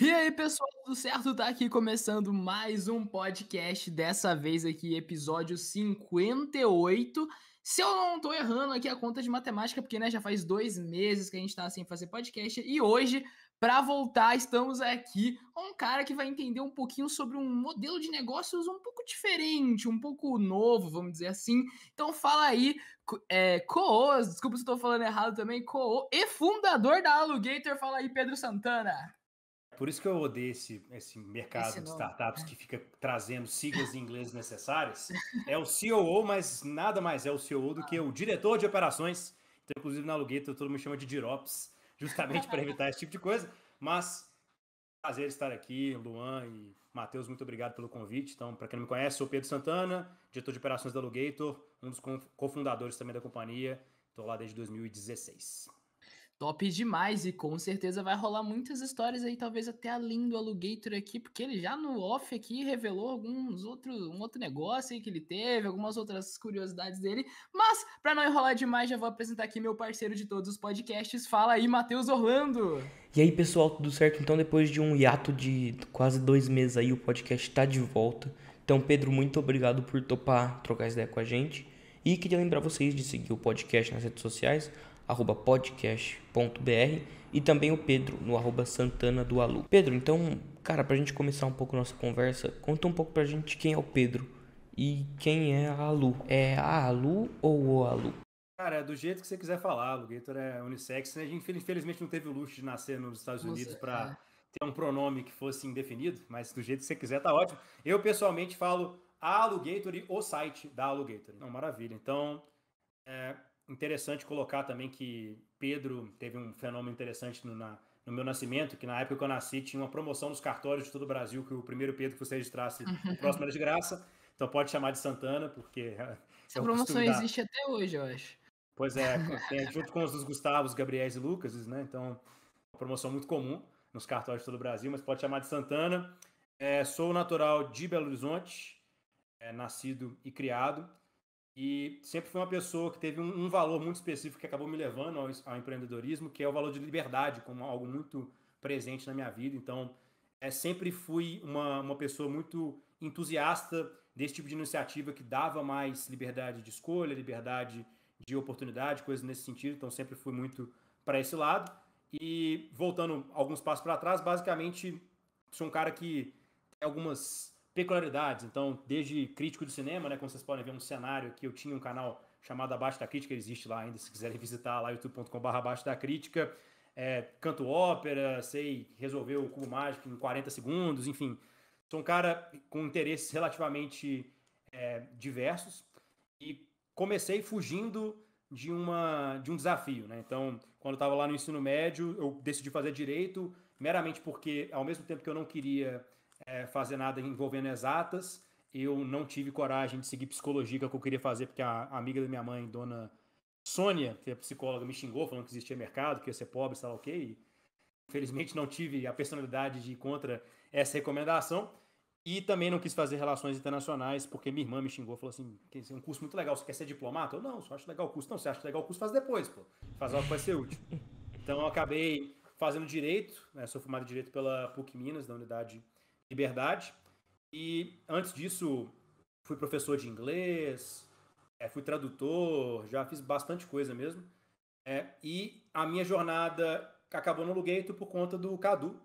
E aí, pessoal, tudo certo? Tá aqui começando mais um podcast, dessa vez aqui, episódio 58. Se eu não tô errando aqui a conta de matemática, porque né, já faz dois meses que a gente tá sem fazer podcast, e hoje, para voltar, estamos aqui com um cara que vai entender um pouquinho sobre um modelo de negócios um pouco diferente, um pouco novo, vamos dizer assim. Então fala aí, é, desculpa se eu tô falando errado também, coo, e fundador da Alugator, fala aí, Pedro Santana. Por isso que eu odeio esse, esse mercado esse de startups é. que fica trazendo siglas em inglês necessárias. É o CEO, mas nada mais é o CEO do que o diretor de operações. Então, inclusive, na Alugueta, todo mundo chama de Dirops, justamente para evitar esse tipo de coisa. Mas, prazer estar aqui, Luan e Matheus, muito obrigado pelo convite. Então, para quem não me conhece, sou Pedro Santana, diretor de operações da Alugator, um dos cofundadores também da companhia. Estou lá desde 2016 top demais e com certeza vai rolar muitas histórias aí, talvez até além do Alugator aqui, porque ele já no off aqui revelou alguns outros, um outro negócio aí que ele teve, algumas outras curiosidades dele, mas para não enrolar demais, já vou apresentar aqui meu parceiro de todos os podcasts, fala aí, Matheus Orlando! E aí, pessoal, tudo certo? Então, depois de um hiato de quase dois meses aí, o podcast tá de volta. Então, Pedro, muito obrigado por topar trocar ideia com a gente. E queria lembrar vocês de seguir o podcast nas redes sociais, arroba podcast.br e também o Pedro no arroba Santana do Alu. Pedro, então, cara, pra gente começar um pouco nossa conversa, conta um pouco pra gente quem é o Pedro e quem é a Alu. É a Alu ou o Alu? Cara, é do jeito que você quiser falar, a é unissex, né? A gente infelizmente não teve o luxo de nascer nos Estados Unidos para é. ter um pronome que fosse indefinido, mas do jeito que você quiser tá ótimo. Eu pessoalmente falo a Alugator e o site da Alugator. Então, maravilha. Então, é, Interessante colocar também que Pedro teve um fenômeno interessante no, na, no meu nascimento, que na época que eu nasci tinha uma promoção nos cartórios de todo o Brasil, que o primeiro Pedro que você registrasse uhum. próximo era de graça. Então pode chamar de Santana, porque. Essa promoção existe até hoje, eu acho. Pois é, tem, junto com os dos Gustavos, Gabriéis e Lucas, né? Então, uma promoção muito comum nos cartórios de todo o Brasil, mas pode chamar de Santana. É, sou natural de Belo Horizonte, é, nascido e criado. E sempre foi uma pessoa que teve um, um, valor muito específico que acabou me levando ao, ao empreendedorismo, que é o valor de liberdade, como algo muito presente na minha vida. Então, é, sempre fui uma, uma pessoa muito entusiasta desse tipo de iniciativa que dava mais liberdade de escolha, liberdade de oportunidade, coisas nesse sentido. Então, sempre fui muito para esse lado. E voltando alguns passos para trás, basicamente, sou um cara que tem algumas peculiaridades. Então, desde crítico de cinema, né, como vocês podem ver um cenário que eu tinha um canal chamado Abaixo da Crítica, existe lá ainda, se quiserem visitar lá, youtube.com.br Abaixo da Crítica. É, canto ópera, sei resolver o cubo mágico em 40 segundos, enfim. Sou um cara com interesses relativamente é, diversos e comecei fugindo de, uma, de um desafio. Né? Então, quando eu estava lá no ensino médio, eu decidi fazer direito, meramente porque, ao mesmo tempo que eu não queria é, fazer nada envolvendo exatas. Eu não tive coragem de seguir psicologia, é que eu queria fazer, porque a amiga da minha mãe, dona Sônia, que é psicóloga, me xingou falando que existia mercado, que ia ser pobre, sei lá o quê. E, infelizmente não tive a personalidade de ir contra essa recomendação. E também não quis fazer relações internacionais, porque minha irmã me xingou, falou assim, é um curso muito legal, você quer ser diplomata? Eu, não, só acho legal o curso. Não, você acha legal o curso, faz depois, pô. Faz algo que vai ser útil. Então eu acabei fazendo direito, né, sou formado em direito pela PUC Minas, da unidade Liberdade. E antes disso, fui professor de inglês, é, fui tradutor, já fiz bastante coisa mesmo. É, e a minha jornada acabou no aluguel por conta do Cadu,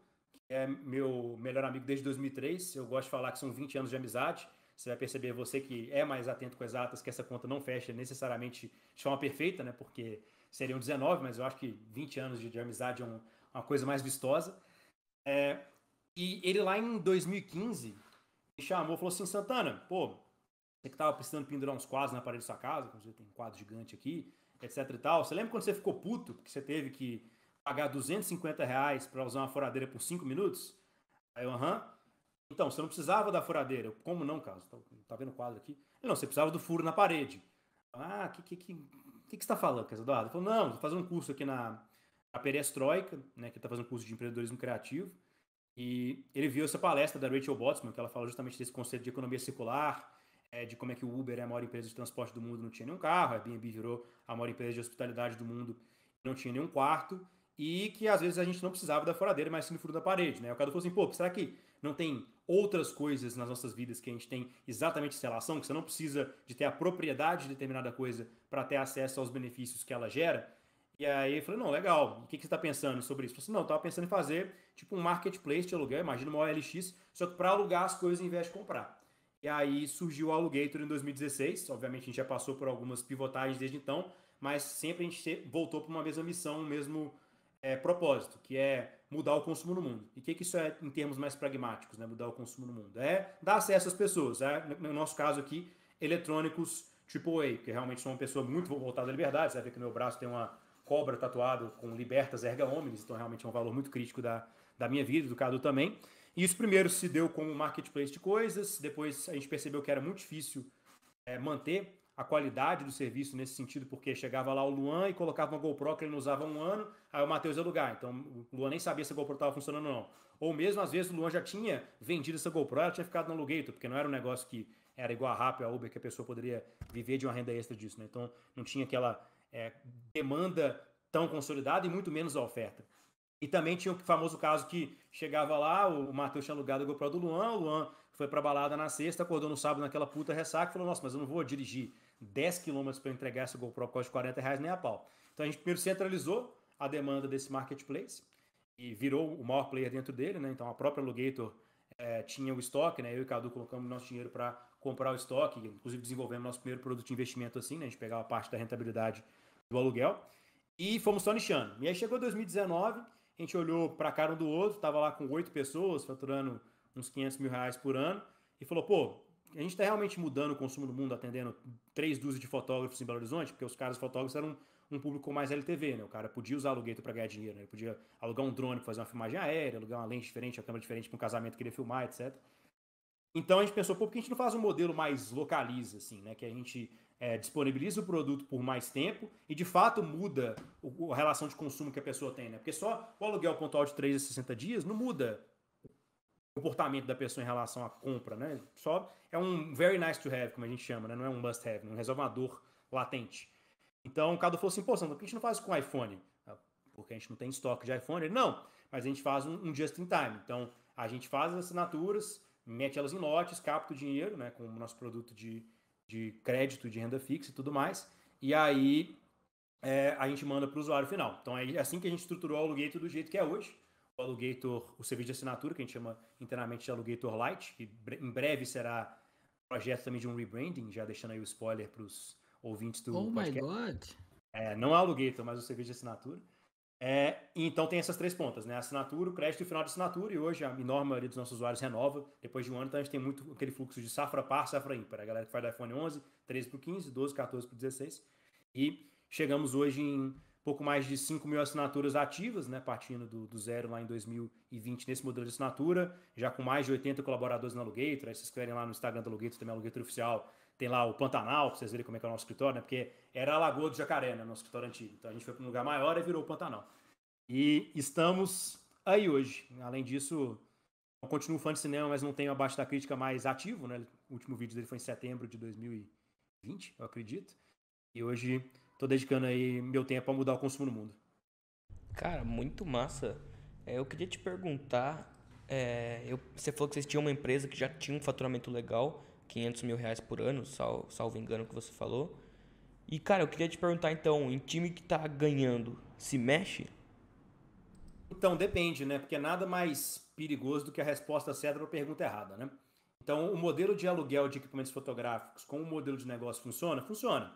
que é meu melhor amigo desde 2003. Eu gosto de falar que são 20 anos de amizade. Você vai perceber, você que é mais atento com exatas, que essa conta não fecha necessariamente de forma perfeita, né? Porque seriam 19, mas eu acho que 20 anos de, de amizade é um, uma coisa mais vistosa. É, e ele lá em 2015 me chamou falou assim: Santana, pô, você que tava precisando pendurar uns quadros na parede da sua casa, como você tem um quadro gigante aqui, etc e tal. Você lembra quando você ficou puto porque você teve que pagar 250 reais para usar uma furadeira por 5 minutos? Aí eu, aham. Então, você não precisava da furadeira. Eu, como não, Carlos? Tá, tá vendo o quadro aqui? não, você precisava do furo na parede. Ah, o que, que, que, que, que você tá falando, Carlos Eduardo? Ele falou, não, tô fazendo um curso aqui na, na Perestroika, né, que tá fazendo um curso de empreendedorismo criativo. E ele viu essa palestra da Rachel Botsman, que ela fala justamente desse conceito de economia circular, é, de como é que o Uber é a maior empresa de transporte do mundo, não tinha nenhum carro, a Airbnb virou a maior empresa de hospitalidade do mundo, não tinha nenhum quarto, e que às vezes a gente não precisava da furadeira, mas sim do furo da parede, né? O cara falou assim, pô, será que não tem outras coisas nas nossas vidas que a gente tem exatamente essa relação, que você não precisa de ter a propriedade de determinada coisa para ter acesso aos benefícios que ela gera? E aí eu falei, não, legal, o que, que você está pensando sobre isso? Eu falei, assim, não, eu estava pensando em fazer tipo um marketplace de aluguel, imagina uma OLX, só que para alugar as coisas em vez de comprar. E aí surgiu o Alugator em 2016, obviamente a gente já passou por algumas pivotagens desde então, mas sempre a gente voltou para uma mesma missão, um mesmo é, propósito, que é mudar o consumo no mundo. E o que, que isso é em termos mais pragmáticos, né? mudar o consumo no mundo? É dar acesso às pessoas, é, no nosso caso aqui, eletrônicos AAA, que realmente sou uma pessoa muito voltada à liberdade, você vai ver que meu braço tem uma cobra tatuado com libertas erga homens, então realmente é um valor muito crítico da, da minha vida, do Cadu também. E isso primeiro se deu com o marketplace de coisas, depois a gente percebeu que era muito difícil é, manter a qualidade do serviço nesse sentido, porque chegava lá o Luan e colocava uma GoPro que ele não usava há um ano, aí o Matheus ia alugar. Então o Luan nem sabia se a GoPro estava funcionando ou não. Ou mesmo, às vezes, o Luan já tinha vendido essa GoPro, ela tinha ficado no alugueito, porque não era um negócio que era igual a Rappi, a Uber, que a pessoa poderia viver de uma renda extra disso, né? Então não tinha aquela é, demanda tão consolidada e muito menos a oferta. E também tinha o famoso caso que chegava lá, o Matheus tinha alugado a GoPro do Luan, o Luan foi para balada na sexta, acordou no sábado naquela puta ressaca e falou: Nossa, mas eu não vou dirigir 10 km para entregar essa GoPro por causa de 40 reais nem a pau. Então a gente primeiro centralizou a demanda desse marketplace e virou o maior player dentro dele, né? Então a própria Alugator é, tinha o estoque, né? Eu e o Cadu colocamos nosso dinheiro para comprar o estoque, inclusive desenvolvemos nosso primeiro produto de investimento assim, né? A gente pegava parte da rentabilidade do aluguel, e fomos só nichando. E aí chegou 2019, a gente olhou para a cara um do outro, estava lá com oito pessoas, faturando uns 500 mil reais por ano, e falou, pô, a gente está realmente mudando o consumo do mundo, atendendo três dúzias de fotógrafos em Belo Horizonte, porque os caras fotógrafos eram um, público mais LTV, né? O cara podia usar aluguel para ganhar dinheiro, né? ele podia alugar um drone para fazer uma filmagem aérea, alugar uma lente diferente, uma câmera diferente para um casamento que ele filmar, etc. Então a gente pensou, pô, por que a gente não faz um modelo mais localiza, assim, né? Que a gente é, disponibiliza o produto por mais tempo e de fato muda o, a relação de consumo que a pessoa tem, né? Porque só o aluguel pontual de 3 a 60 dias não muda o comportamento da pessoa em relação à compra, né? Só é um very nice to have, como a gente chama, né? Não é um must have, é um resolvador latente. Então o Cadu falou assim, pô, Sandro, por que a gente não faz com iPhone? Ah, Porque a gente não tem estoque de iPhone? Ele, não, mas a gente faz um, um just in time. Então a gente faz as assinaturas, mete elas em lotes, capta o dinheiro, né? Com o nosso produto de de crédito de renda fixa e tudo mais. E aí é, a gente manda para o usuário final. Então é assim que a gente estruturou o Alugator do jeito que é hoje. O Alugator, o serviço de assinatura, que a gente chama internamente de Alugator Lite, que em breve será projeto também de um rebranding, já deixando aí o spoiler para os ouvintes do oh podcast. Oh my God! É, não é Alugator, mas o serviço de assinatura. É, então tem essas três pontas, né? Assinatura, o crédito e o final de assinatura, e hoje a enorme maioria dos nossos usuários renova. Depois de um ano, então a gente tem muito aquele fluxo de safra par, safra ímpar. A galera que faz do iPhone 11, 13 para o 15, 12, 14 para o 16. E chegamos hoje em pouco mais de 5 mil assinaturas ativas, né? Partindo do, do, zero lá em 2020 nesse modelo de assinatura, já com mais de 80 colaboradores na Alugator. Aí vocês querem lá no Instagram da Alugator, também é Alugator Oficial, tem lá o Pantanal, pra vocês verem como é que é o nosso escritório, né? Porque era a Lagoa do Jacaré, né? Nosso escritório antigo. Então a gente foi para um lugar maior e virou o Pantanal. E estamos aí hoje. Além disso, eu continuo fã de cinema, mas não tenho abaixo da crítica mais ativo, né? O último vídeo dele foi em setembro de 2020, eu acredito. E hoje estou dedicando aí meu tempo a mudar o consumo no mundo. Cara, muito massa. É, eu queria te perguntar, é, eu, você falou que vocês tinham uma empresa que já tinha um faturamento legal, 500 mil reais por ano, sal, salvo engano que você falou. E cara, eu queria te perguntar então, em time que está ganhando, se mexe? Então, depende, né? Porque nada mais perigoso do que a resposta certa para a pergunta errada, né? Então, o modelo de aluguel de equipamentos fotográficos com o modelo de negócio funciona? Funciona.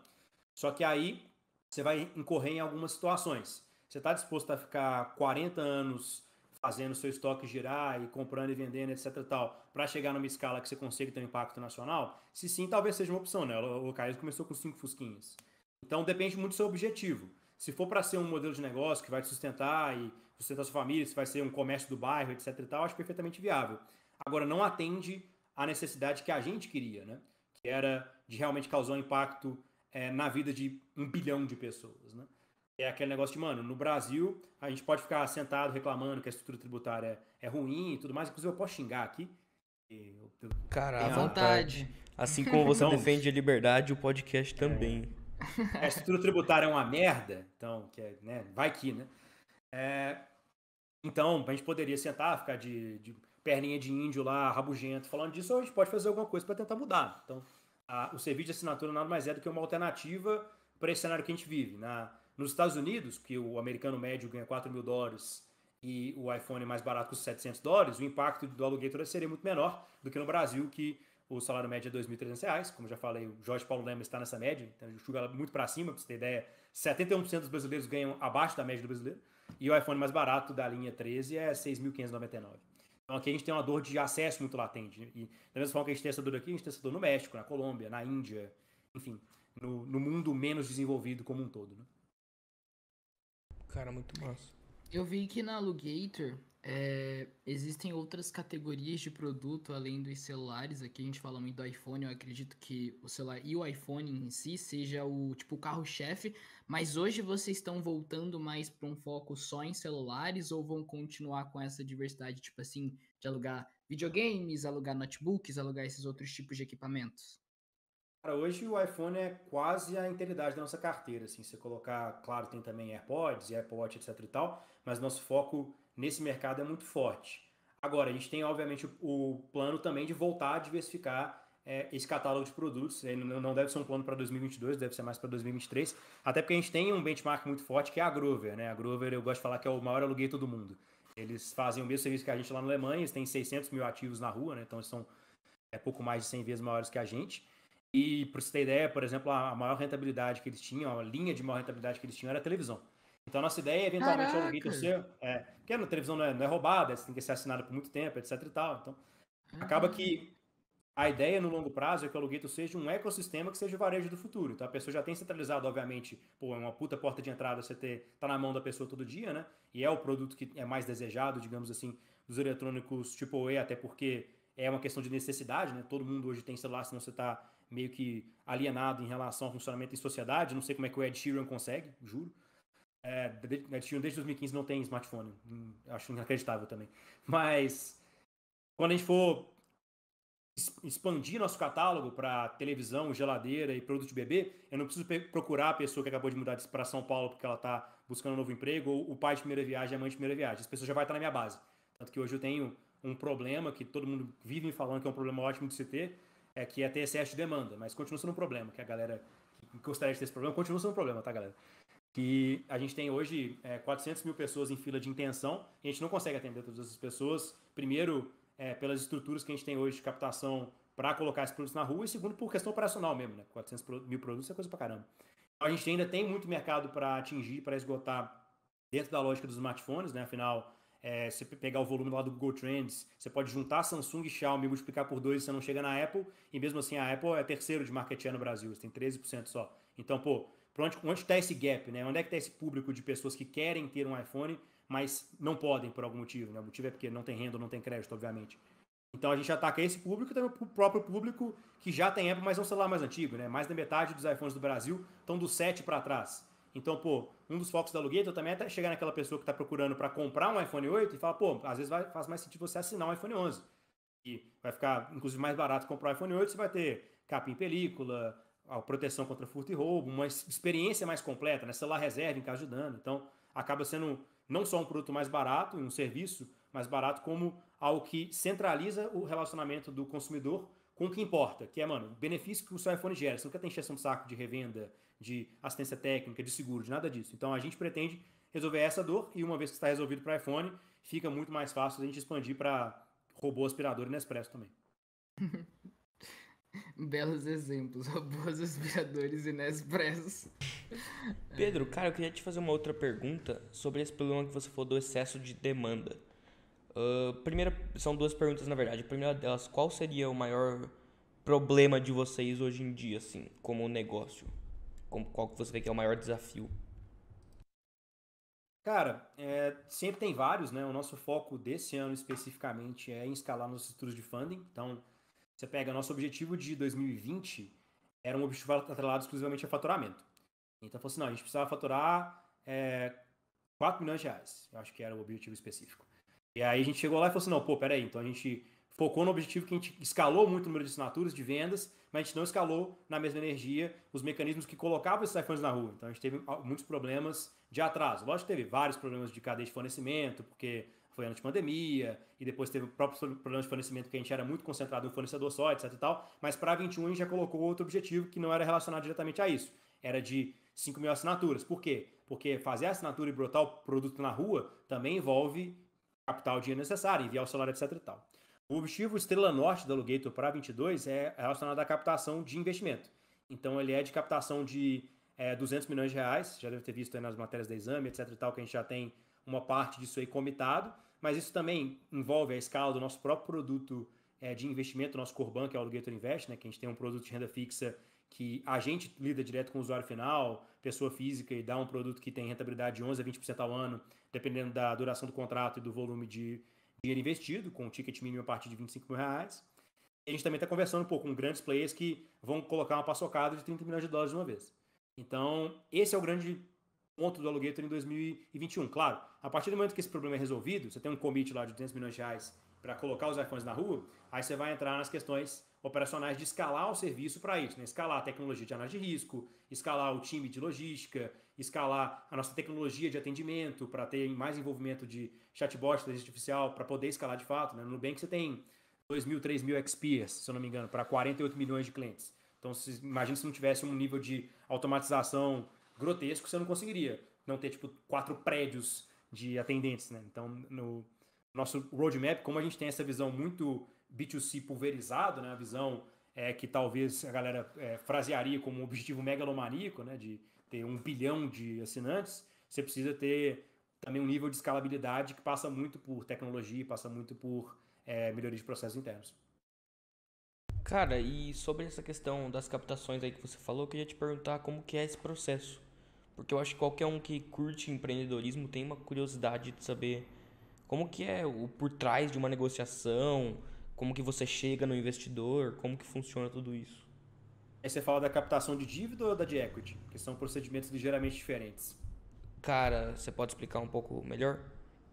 Só que aí você vai incorrer em algumas situações. Você está disposto a ficar 40 anos fazendo seu estoque girar e comprando e vendendo, etc. tal, para chegar numa escala que você consiga ter um impacto nacional? Se sim, talvez seja uma opção, né? O Caio começou com cinco fusquinhas. Então depende muito do seu objetivo se for para ser um modelo de negócio que vai te sustentar e sustentar sua família, se vai ser um comércio do bairro, etc e tal, acho perfeitamente viável. Agora, não atende à necessidade que a gente queria, né? Que era de realmente causar um impacto é, na vida de um bilhão de pessoas, né? É aquele negócio de, mano, no Brasil a gente pode ficar sentado reclamando que a estrutura tributária é, ruim e tudo mais. Inclusive, eu posso xingar aqui. Eu, eu... Cara, à vontade. Assim como você então, defende a liberdade, o podcast também. É... A estrutura tributária é uma merda, então, que é, né, vai que, né? É, então, a gente poderia sentar, ficar de, de perninha de índio lá, rabugento, falando disso, ou a gente pode fazer alguma coisa para tentar mudar. Então, a, o serviço de assinatura nada mais é do que uma alternativa para esse cenário que a gente vive. Na, nos Estados Unidos, que o americano médio ganha 4 mil dólares e o iPhone é mais barato custa os 700 dólares, o impacto do aluguel seria muito menor do que no Brasil, que o salário médio é R$ 2.300, como já falei, o Jorge Paulo Lema está nessa média, então ele chuga muito para cima, para você ter ideia, 71% dos brasileiros ganham abaixo da média do brasileiro, e o iPhone mais barato da linha 13 é 6.599. Então aqui a gente tem uma dor de acesso muito latente, né? e da mesma forma que a gente tem essa dor aqui, a gente tem essa dor no México, na Colômbia, na Índia, enfim, no, no mundo menos desenvolvido como um todo, né? Cara, muito massa. Eu vi que na Alugator é, existem outras categorias de produto além dos celulares. Aqui a gente fala muito do iPhone. Eu acredito que o celular e o iPhone em si seja o tipo carro-chefe. Mas hoje vocês estão voltando mais para um foco só em celulares ou vão continuar com essa diversidade, tipo assim, de alugar videogames, alugar notebooks, alugar esses outros tipos de equipamentos? Cara, hoje o iPhone é quase a integridade da nossa carteira. Assim, você colocar, claro, tem também AirPods, e AirPods etc e tal, mas nosso foco nesse mercado é muito forte. Agora, a gente tem, obviamente, o plano também de voltar a diversificar é, esse catálogo de produtos. Não deve ser um plano para 2022, deve ser mais para 2023. Até porque a gente tem um benchmark muito forte que é a Grover. Né? A Grover, eu gosto de falar que é o maior alugueiro do mundo. Eles fazem o mesmo serviço que a gente lá na Alemanha, eles têm 600 mil ativos na rua, né? então eles são é, pouco mais de 100 vezes maiores que a gente. E, para você ter ideia, por exemplo, a maior rentabilidade que eles tinham, a linha de maior rentabilidade que eles tinham era a televisão. Então, a nossa ideia é eventualmente Caraca. o torcer. É, porque a televisão não é, não é roubada, você tem que ser assinado por muito tempo, etc e tal. Então, uhum. acaba que ah. a ideia no longo prazo é que o aluguel seja um ecossistema que seja o varejo do futuro. Então a pessoa já tem centralizado, obviamente, pô, é uma puta porta de entrada você ter, tá na mão da pessoa todo dia, né? E é o produto que é mais desejado, digamos assim, dos eletrônicos tipo E, até porque é uma questão de necessidade, né? Todo mundo hoje tem celular, senão você tá meio que alienado em relação ao funcionamento em sociedade. Não sei como é que o Ed Sheeran consegue, juro. É, né, desde 2015 não tem smartphone. Acho inacreditável também. Mas quando a gente for expandir nosso catálogo para televisão, geladeira e produto de bebê, eu não preciso procurar a pessoa que acabou de mudar para São Paulo porque ela está buscando um novo emprego, ou o pai de primeira viagem, a mãe de primeira viagem. As pessoas já vai estar tá na minha base. Tanto que hoje eu tenho um problema que todo mundo vive me falando que é um problema ótimo de se ter, é que é ter excesso de demanda, mas continua sendo um problema, que a galera que gostaria de ter esse problema continua sendo um problema, tá, galera? que a gente tem hoje é, 400 mil pessoas em fila de intenção, a gente não consegue atender todas essas pessoas, primeiro, é, pelas estruturas que a gente tem hoje de captação para colocar esses produtos na rua, e segundo, por questão operacional mesmo, né? 400 mil produtos é coisa para caramba. a gente ainda tem muito mercado para atingir, para esgotar dentro da lógica dos smartphones, né? Afinal, é, você pegar o volume lá do Google Trends, você pode juntar Samsung e Xiaomi, multiplicar por dois, você não chega na Apple, e mesmo assim a Apple é terceiro de market share no Brasil, você tem 13% só. Então, pô, onde está esse gap, né? Onde é que está esse público de pessoas que querem ter um iPhone, mas não podem por algum motivo, né? O motivo é porque não tem renda, não tem crédito, obviamente. Então a gente ataca esse público e também o próprio público que já tem Apple, mas é um celular mais antigo, né? Mais da metade dos iPhones do Brasil estão do 7 para trás. Então, pô, um dos focos da Alugator também é até chegar naquela pessoa que está procurando para comprar um iPhone 8 e falar, pô, às vezes vai, faz mais sentido você assinar um iPhone 11. E vai ficar, inclusive, mais barato comprar um iPhone 8, você vai ter capa em película, a proteção contra furto e roubo, uma experiência mais completa, né? celular reserva em caso de dano. Então, acaba sendo não só um produto mais barato, um serviço mais barato, como algo que centraliza o relacionamento do consumidor com o que importa, que é, mano, o benefício que o seu iPhone gera. Você nunca tem encheção de saco de revenda, de assistência técnica, de seguro, de nada disso. Então, a gente pretende resolver essa dor e uma vez que está resolvido para iPhone, fica muito mais fácil a gente expandir para robô aspirador e Nespresso também. Belos exemplos, robôs aspiradores inexpressos. Pedro, cara, eu queria te fazer uma outra pergunta sobre esse problema que você falou do excesso de demanda. Uh, primeira, são duas perguntas na verdade. A primeira delas, qual seria o maior problema de vocês hoje em dia, assim, como negócio? Como, qual que você vê que é o maior desafio? Cara, é, sempre tem vários, né? O nosso foco desse ano especificamente é em escalar nossos estruturas de funding. Então, você pega nosso objetivo de 2020 era um objetivo atrelado exclusivamente a faturamento. Então falou assim, não, a gente precisava faturar é, eh, 4 milhões de reais. Eu acho que era o objetivo específico. E aí a gente chegou lá e falou assim, não, pô, peraí, então a gente focou no objetivo que a gente escalou muito o número de assinaturas, de vendas, mas a gente não escalou na mesma energia os mecanismos que colocavam esses iPhones na rua. Então a gente teve ah, muitos problemas de atraso. Lógico que teve vários problemas de cadeia de fornecimento, porque foi ano de pandemia, e depois teve o próprio problema de fornecimento, que a gente era muito concentrado em fornecedor só, etc e tal, mas para 21 a gente já colocou outro objetivo que não era relacionado diretamente a isso, era de 5 mil assinaturas. Por quê? Porque fazer a assinatura e brotar o produto na rua também envolve capital, dinheiro necessário, enviar o salário, etc e tal. O objetivo Estrela Norte da Alugator para 22 é relacionado à captação de investimento. Então ele é de captação de é, eh, 200 milhões de reais, já deve ter visto nas matérias da exame, etc e tal, que a gente já tem uma parte disso aí comitado, mas isso também envolve a escala do nosso próprio produto é, de investimento, nosso core bank, que é o Alligator Invest, né, que a gente tem um produto de renda fixa que a gente lida direto com o usuário final, pessoa física, e dá um produto que tem rentabilidade de 11% a 20% ao ano, dependendo da duração do contrato e do volume de dinheiro investido, com um ticket mínimo a partir de 25 mil reais. E a gente também está conversando um pouco com grandes players que vão colocar uma paçocada de 30 milhões de dólares de uma vez. Então, esse é o grande ponto do aluguel em 2021. Claro, a partir do momento que esse problema é resolvido, você tem um commit lá de 200 milhões de reais para colocar os iPhones na rua, aí você vai entrar nas questões operacionais de escalar o serviço para isso, né? escalar a tecnologia de análise de risco, escalar o time de logística, escalar a nossa tecnologia de atendimento para ter mais envolvimento de chatbot, inteligência artificial, para poder escalar de fato. Né? No Nubank você tem 2 mil, 3 mil XPs, se eu não me engano, para 48 milhões de clientes. Então, se, imagina se não tivesse um nível de automatização grotesco você não conseguiria. Não ter, tipo, quatro prédios de atendentes, né? Então, no nosso roadmap, como a gente tem essa visão muito B2C pulverizado, né? A visão é, que talvez a galera é, frasearia como um objetivo megalomaníaco, né? De ter um bilhão de assinantes, você precisa ter também um nível de escalabilidade que passa muito por tecnologia, passa muito por é, melhoria de processos internos. Cara, e sobre essa questão das captações aí que você falou, eu queria te perguntar como que é esse processo. Porque eu acho que qualquer um que curte empreendedorismo tem uma curiosidade de saber como que é o por trás de uma negociação, como que você chega no investidor, como que funciona tudo isso. Aí você fala da captação de dívida ou da de equity? Que são procedimentos ligeiramente diferentes. Cara, você pode explicar um pouco melhor?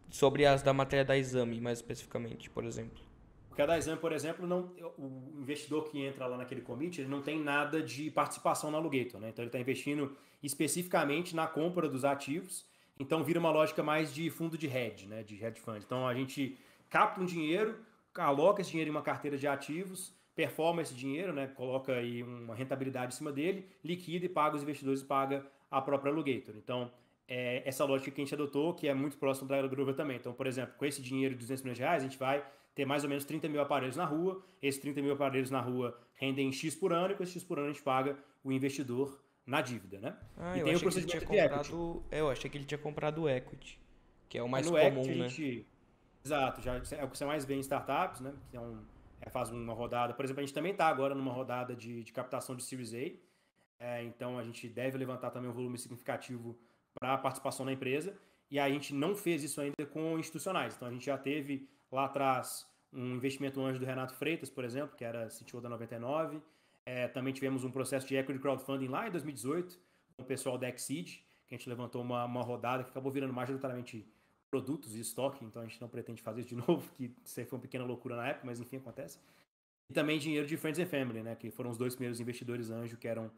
Sobre as da matéria da exame, mais especificamente, por exemplo. Porque a é da exame, por exemplo, não, o investidor que entra lá naquele comitê, ele não tem nada de participação no alugueto, né? Então ele está investindo especificamente na compra dos ativos. Então vira uma lógica mais de fundo de hedge, né, de hedge fund. Então a gente capta um dinheiro, aloca esse dinheiro em uma carteira de ativos, performa esse dinheiro, né, coloca aí uma rentabilidade em cima dele, liquida e paga os investidores, paga a própria Alligator. Então é essa lógica que a gente adotou, que é muito próximo da Groover também. Então, por exemplo, com esse dinheiro de 200 milhões de reais, a gente vai ter mais ou menos 30 mil aparelhos na rua. Esses 30 mil aparelhos na rua rendem X por ano, e com esse X por ano a gente paga o investidor na dívida, né? Ah, e eu tem achei o procedimento que ele tinha comprado, é, eu achei que ele tinha comprado o equity, que é o é, mais no comum, equity, né? Gente, exato, já é o que você mais vê em startups, né? Que é um, é, faz uma rodada, por exemplo, a gente também está agora numa rodada de, de, captação de Series A, é, então a gente deve levantar também um volume significativo para participação na empresa, e a gente não fez isso ainda com institucionais, então a gente já teve lá atrás um investimento anjo do Renato Freitas, por exemplo, que era CTO da 99, é, também tivemos um processo de equity crowdfunding lá em 2018, com o pessoal da Exceed, que a gente levantou uma, uma rodada que acabou virando majoritariamente produtos e estoque, então a gente não pretende fazer isso de novo, que isso foi uma pequena loucura na época, mas enfim, acontece. E também dinheiro de Friends and Family, né, que foram os dois primeiros investidores anjo que eram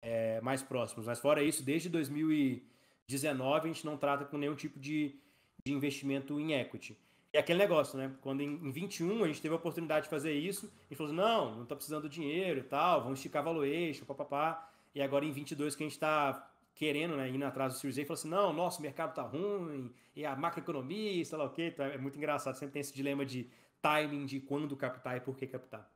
é, mais próximos. Mas fora isso, desde 2019 a gente não trata com nenhum tipo de, de investimento em equity é aquele negócio, né? Quando em, em 21 a gente teve a oportunidade de fazer isso e falou assim, não, não tá precisando do dinheiro e tal, vamos esticar valuation, papapá. E agora em 22 que a gente tá querendo, né, indo atrás do Series A, falou assim, não, nosso mercado tá ruim, e a macroeconomia, sei lá o quê. Então, é muito engraçado, sempre tem esse dilema de timing de quando captar e por que captar.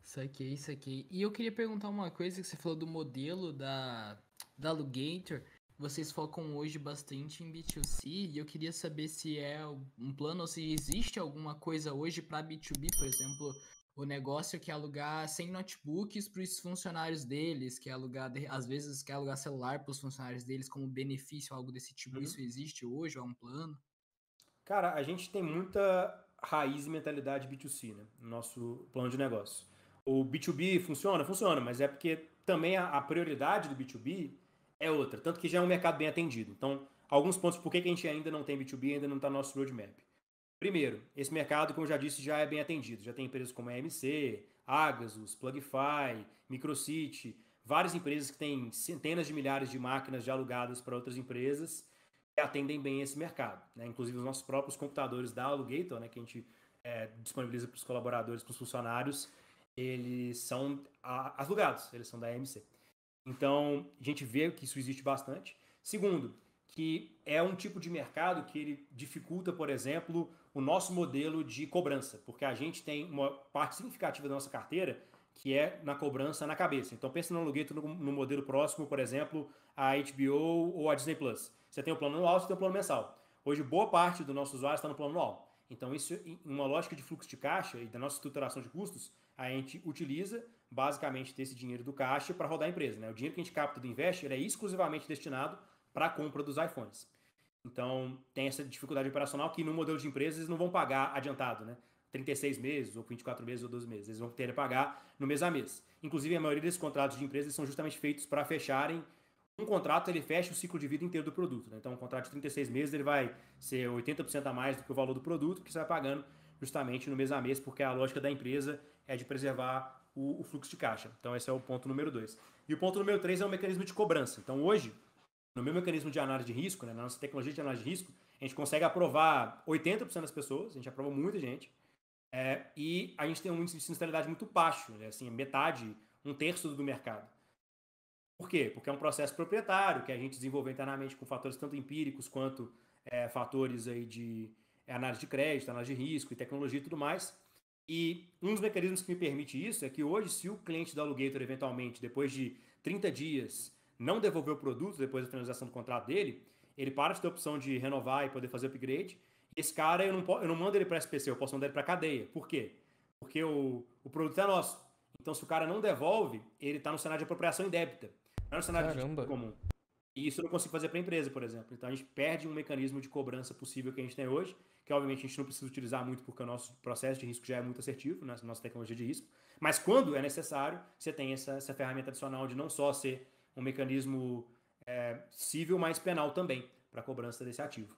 Saquei, saquei. E eu queria perguntar uma coisa que você falou do modelo da, da Alugator vocês focam hoje bastante em B2C e eu queria saber se é um plano ou se existe alguma coisa hoje para B2B, por exemplo, o negócio que é alugar 100 notebooks para os funcionários deles, que é alugar, às vezes, quer é alugar celular para os funcionários deles como benefício, algo desse tipo. Uhum. Isso existe hoje? É um plano? Cara, a gente tem muita raiz e mentalidade B2C, né? No nosso plano de negócio. O B2B funciona? Funciona, mas é porque também a, a prioridade do B2B é outra. Tanto que já é um mercado bem atendido. Então, alguns pontos por que a gente ainda não tem B2B, ainda não está no nosso roadmap. Primeiro, esse mercado, como eu já disse, já é bem atendido. Já tem empresas como a AMC, Agasus, Plugify, Microcity, várias empresas que têm centenas de milhares de máquinas já alugadas para outras empresas que atendem bem esse mercado. Né? Inclusive os nossos próprios computadores da Alugator, né, que a gente é, disponibiliza para os colaboradores, para os funcionários, eles são alugados, eles são da AMC. Então, a gente vê que isso existe bastante. Segundo, que é um tipo de mercado que ele dificulta, por exemplo, o nosso modelo de cobrança, porque a gente tem uma parte significativa da nossa carteira que é na cobrança na cabeça. Então pensa no alugueto no, modelo próximo, por exemplo, a HBO ou a Disney Plus. Você tem o um plano anual, você tem o um plano mensal. Hoje boa parte do nosso usuário está no plano anual. Então isso, em uma lógica de fluxo de caixa e da nossa estruturação de custos, a gente utiliza basicamente ter esse dinheiro do caixa para rodar a empresa. Né? O dinheiro que a gente capta do Invest é exclusivamente destinado para a compra dos iPhones. Então, tem essa dificuldade operacional que no modelo de empresas eles não vão pagar adiantado, né? 36 meses, ou 24 meses, ou 12 meses. Eles vão ter que pagar no mês a mês. Inclusive, a maioria desses contratos de empresas são justamente feitos para fecharem. Um contrato, ele fecha o ciclo de vida inteiro do produto. Né? Então, um contrato de 36 meses, ele vai ser 80% a mais do que o valor do produto, que você vai pagando justamente no mês a mês, porque a lógica da empresa é de preservar o, o fluxo de caixa. Então, esse é o ponto número dois. E o ponto número três é o mecanismo de cobrança. Então, hoje, no meu mecanismo de análise de risco, né, na nossa tecnologia de análise de risco, a gente consegue aprovar 80% das pessoas, a gente aprova muita gente, é, e a gente tem um índice de sinistralidade muito baixo, né, assim, metade, um terço do mercado. Por quê? Porque é um processo proprietário que a gente desenvolve internamente com fatores tanto empíricos quanto é, fatores aí de análise de crédito, análise de risco e tecnologia e tudo mais. E um dos mecanismos que me permite isso é que hoje, se o cliente do Alugator, eventualmente, depois de 30 dias, não devolver o produto depois da finalização do contrato dele, ele para de ter a opção de renovar e poder fazer upgrade. Esse cara, eu não, eu não mando ele para SPC, eu posso mandar ele para cadeia. Por quê? Porque o, o produto é nosso. Então, se o cara não devolve, ele está no cenário de apropriação indébita. Não é no cenário de comum. E isso eu não consigo fazer para a empresa, por exemplo. Então a gente perde um mecanismo de cobrança possível que a gente tem hoje, que obviamente a gente não precisa utilizar muito porque o nosso processo de risco já é muito assertivo, né? nossa tecnologia de risco. Mas quando é necessário, você tem essa, essa ferramenta adicional de não só ser um mecanismo é, civil, mas penal também para a cobrança desse ativo.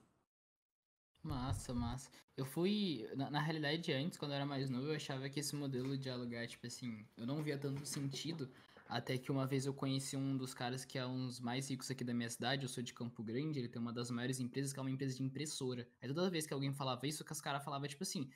Massa, massa. Eu fui. Na, na, realidade, antes, quando eu era mais novo, eu achava que esse modelo de alugar, tipo assim, eu não via tanto sentido, até que uma vez eu conheci um dos caras que é um dos mais ricos aqui da minha cidade, eu sou de Campo Grande, ele tem uma das maiores empresas, que é uma empresa de impressora. Aí toda vez que alguém falava isso, que os caras falavam, tipo assim,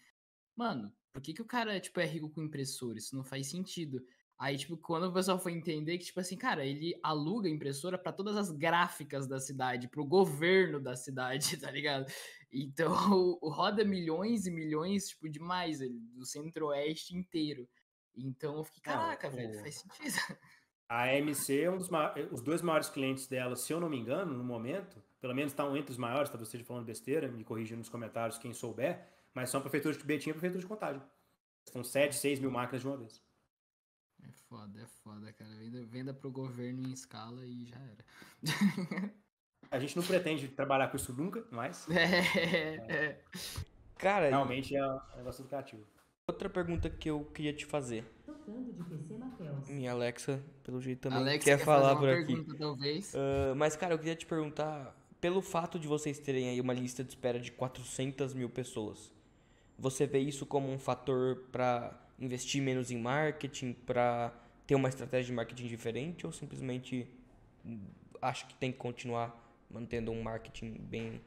mano, por que, que o cara, tipo, é rico com impressora? Isso não faz sentido. Aí, tipo, quando o pessoal foi entender que, tipo assim, cara, ele aluga impressora para todas as gráficas da cidade, pro governo da cidade, tá ligado? Então, roda milhões e milhões, tipo, demais, ele, do centro-oeste inteiro. Então eu fiquei, caraca, não, velho, o... faz sentido. A AMC é um dos é, os dois maiores clientes dela, se eu não me engano, no momento, pelo menos estão tá entre os maiores, talvez esteja falando besteira, me corrigindo nos comentários quem souber, mas são a prefeitura de Betim e a prefeitura de Contagem. São 7, 6 mil máquinas de uma vez. É foda, é foda, cara. Venda, venda pro governo em escala e já era. a gente não pretende trabalhar com isso nunca, mas. É, é, é. Cara, realmente é um negócio educativo. Outra pergunta que eu queria te fazer. Minha Alexa, pelo jeito também Alexa quer, quer falar por pergunta, aqui. Talvez. Uh, mas cara, eu queria te perguntar, pelo fato de vocês terem aí uma lista de espera de 400 mil pessoas, você vê isso como um fator para investir menos em marketing, para ter uma estratégia de marketing diferente ou simplesmente hum, acho que tem que continuar mantendo um marketing bem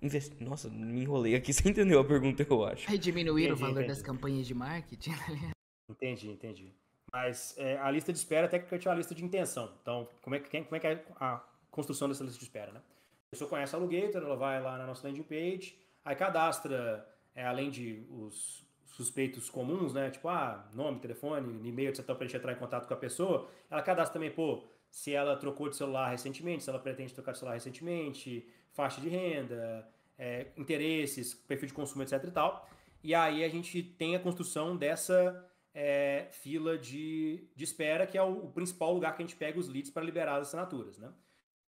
Invest... Nossa, me enrolei aqui, você entendeu a pergunta, eu acho. É diminuir entendi, o valor entendi. das campanhas de marketing. Né? entendi, entendi. Mas é, a lista de espera até que eu tinha uma lista de intenção. Então, como é, que, como é que é a construção dessa lista de espera, né? A pessoa conhece a Alugator, ela vai lá na nossa landing page, aí cadastra, é, além de os suspeitos comuns, né? Tipo, ah, nome, telefone, e-mail, etc., para a gente entrar em contato com a pessoa. Ela cadastra também, pô, se ela trocou de celular recentemente, se ela pretende trocar de celular recentemente, faixa de renda, é, interesses, perfil de consumo, etc e tal. E aí a gente tem a construção dessa é, fila de, de espera, que é o, o, principal lugar que a gente pega os leads para liberar as assinaturas, né?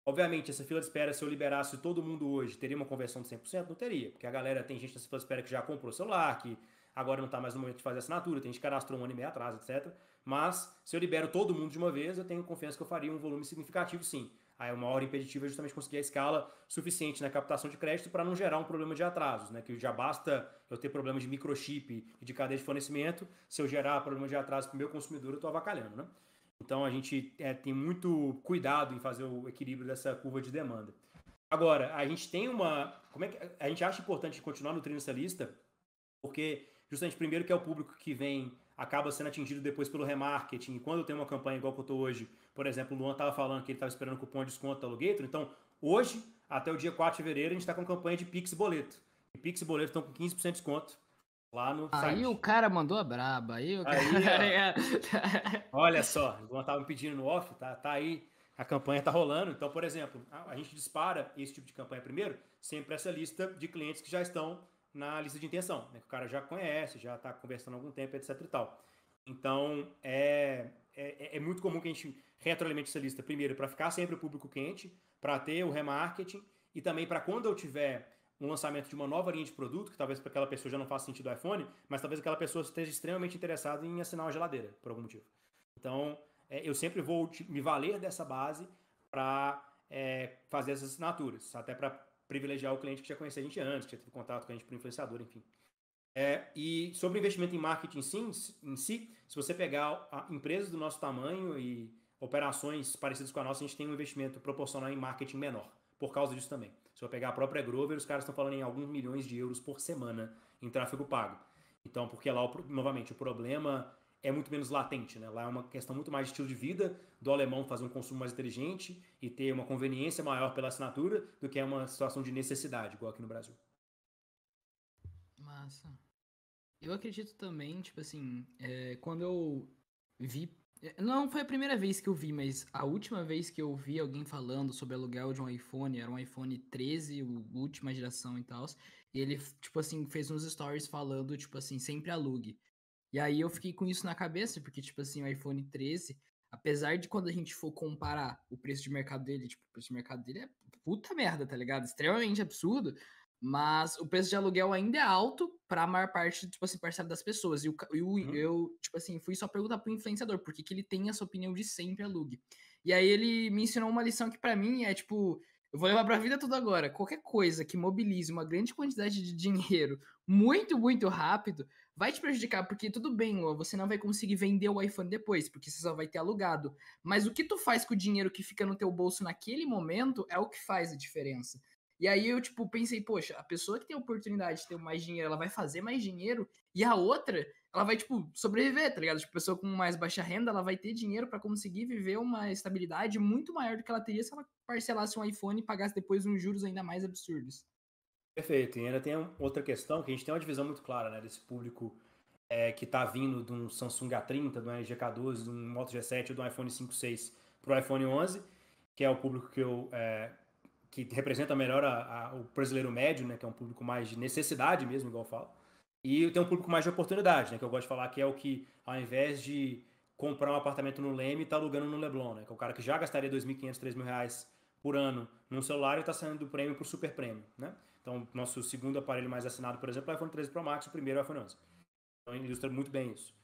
Obviamente, essa fila de espera, se eu liberasse todo mundo hoje, teria uma conversão de 100%? Não teria, porque a galera, tem gente nessa fila de espera que já comprou o celular, que agora não está mais no momento de fazer assinatura, tem gente que cadastrou um ano e meio atrás, etc. Mas, se eu libero todo mundo de uma vez, eu tenho confiança que eu faria um volume significativo, sim. Aí uma hora impeditiva é justamente conseguir a escala suficiente na né, captação de crédito para não gerar um problema de atrasos, né? Que já basta eu ter problema de microchip e de cadeia de fornecimento, se eu gerar problema de atraso para o meu consumidor, eu estou avacalhando, né? Então a gente é, tem muito cuidado em fazer o equilíbrio dessa curva de demanda. Agora, a gente tem uma. Como é que a gente acha importante continuar nutrindo essa lista? Porque justamente primeiro que é o público que vem acaba sendo atingido depois pelo remarketing. E quando eu tenho uma campanha igual que eu estou hoje, por exemplo, o Luan estava falando que ele estava esperando cupom de desconto do Alugator. Então, hoje, até o dia 4 de fevereiro, a gente está com campanha de Pix Boleto. E Pix e Boleto estão com 15% de desconto lá no aí site. Aí o cara mandou a braba. Aí, o cara... aí Olha só, o Luan estava me pedindo no off, tá, tá aí a campanha está rolando. Então, por exemplo, a, gente dispara esse tipo de campanha primeiro, sempre essa lista de clientes que já estão na lista de intenção, né? que o cara já conhece, já está conversando há algum tempo, etc. E tal. Então, é, é, é, é, muito comum que a gente retroalimente essa lista, primeiro, para ficar sempre o público quente, para ter o remarketing e também para quando eu tiver um lançamento de uma nova linha de produto, que talvez para aquela pessoa já não faça sentido o iPhone, mas talvez aquela pessoa esteja extremamente interessada em assinar uma geladeira, por algum motivo. Então, é, eu sempre vou me valer dessa base para é, fazer essas assinaturas, até para privilegiar o cliente que já conhecia a gente antes, que já teve contato com a gente por influenciador, enfim. É, e sobre investimento em marketing sim, em si, se você pegar empresas do nosso tamanho e operações parecidas com a nossa, a gente tem um investimento proporcional em marketing menor, por causa disso também. Se eu pegar a própria Grover, os caras estão falando em alguns milhões de euros por semana em tráfego pago. Então, porque lá, novamente, o problema é muito menos latente, né? Lá é uma questão muito mais de estilo de vida do alemão fazer um consumo mais inteligente e ter uma conveniência maior pela assinatura do que é uma situação de necessidade, igual aqui no Brasil massa. Eu acredito também, tipo assim, é, quando eu vi. É, não foi a primeira vez que eu vi, mas a última vez que eu vi alguém falando sobre aluguel de um iPhone, era um iPhone 13, última geração e tal. E ele, tipo assim, fez uns stories falando, tipo assim, sempre alugue. E aí eu fiquei com isso na cabeça, porque, tipo assim, o iPhone 13, apesar de quando a gente for comparar o preço de mercado dele, tipo, o preço de mercado dele é puta merda, tá ligado? Extremamente absurdo. Mas o preço de aluguel ainda é alto para a maior parte, tipo assim, parcela das pessoas. E, o, uhum. eu, tipo assim, fui só perguntar pro influenciador por que, ele tem essa opinião de sempre alugue. E aí ele me ensinou uma lição que para mim é tipo, eu vou levar para a vida tudo agora. Qualquer coisa que mobilize uma grande quantidade de dinheiro muito, muito rápido vai te prejudicar, porque tudo bem, você não vai conseguir vender o iPhone depois, porque você só vai ter alugado. Mas o que tu faz com o dinheiro que fica no teu bolso naquele momento é o que faz a diferença. E aí eu, tipo, pensei, poxa, a pessoa que tem a oportunidade de ter mais dinheiro, ela vai fazer mais dinheiro, e a outra, ela vai, tipo, sobreviver, tá ligado? Tipo, a pessoa com mais baixa renda, ela vai ter dinheiro para conseguir viver uma estabilidade muito maior do que ela teria se ela parcelasse um iPhone e pagasse depois uns juros ainda mais absurdos. Perfeito. E ainda tem outra questão, que a gente tem uma divisão muito clara, né, desse público é, que tá vindo de um Samsung A30, de um K 12 de um Moto G7 ou de um iPhone 5.6 pro iPhone 11, que é o público que eu é, que representa melhor a, a, o brasileiro médio, né, que é um público mais de necessidade mesmo, igual eu falo, e tem um público mais de oportunidade, né, que eu gosto de falar que é o que, ao invés de comprar um apartamento no Leme, está alugando no Leblon, né, que é o cara que já gastaria 2.500, 3.000 reais por ano num celular e está saindo do prêmio para o super prêmio, né? Então, nosso segundo aparelho mais assinado, por exemplo, é o iPhone 13 Pro Max, o primeiro é o iPhone 11. Então, ilustra muito bem isso.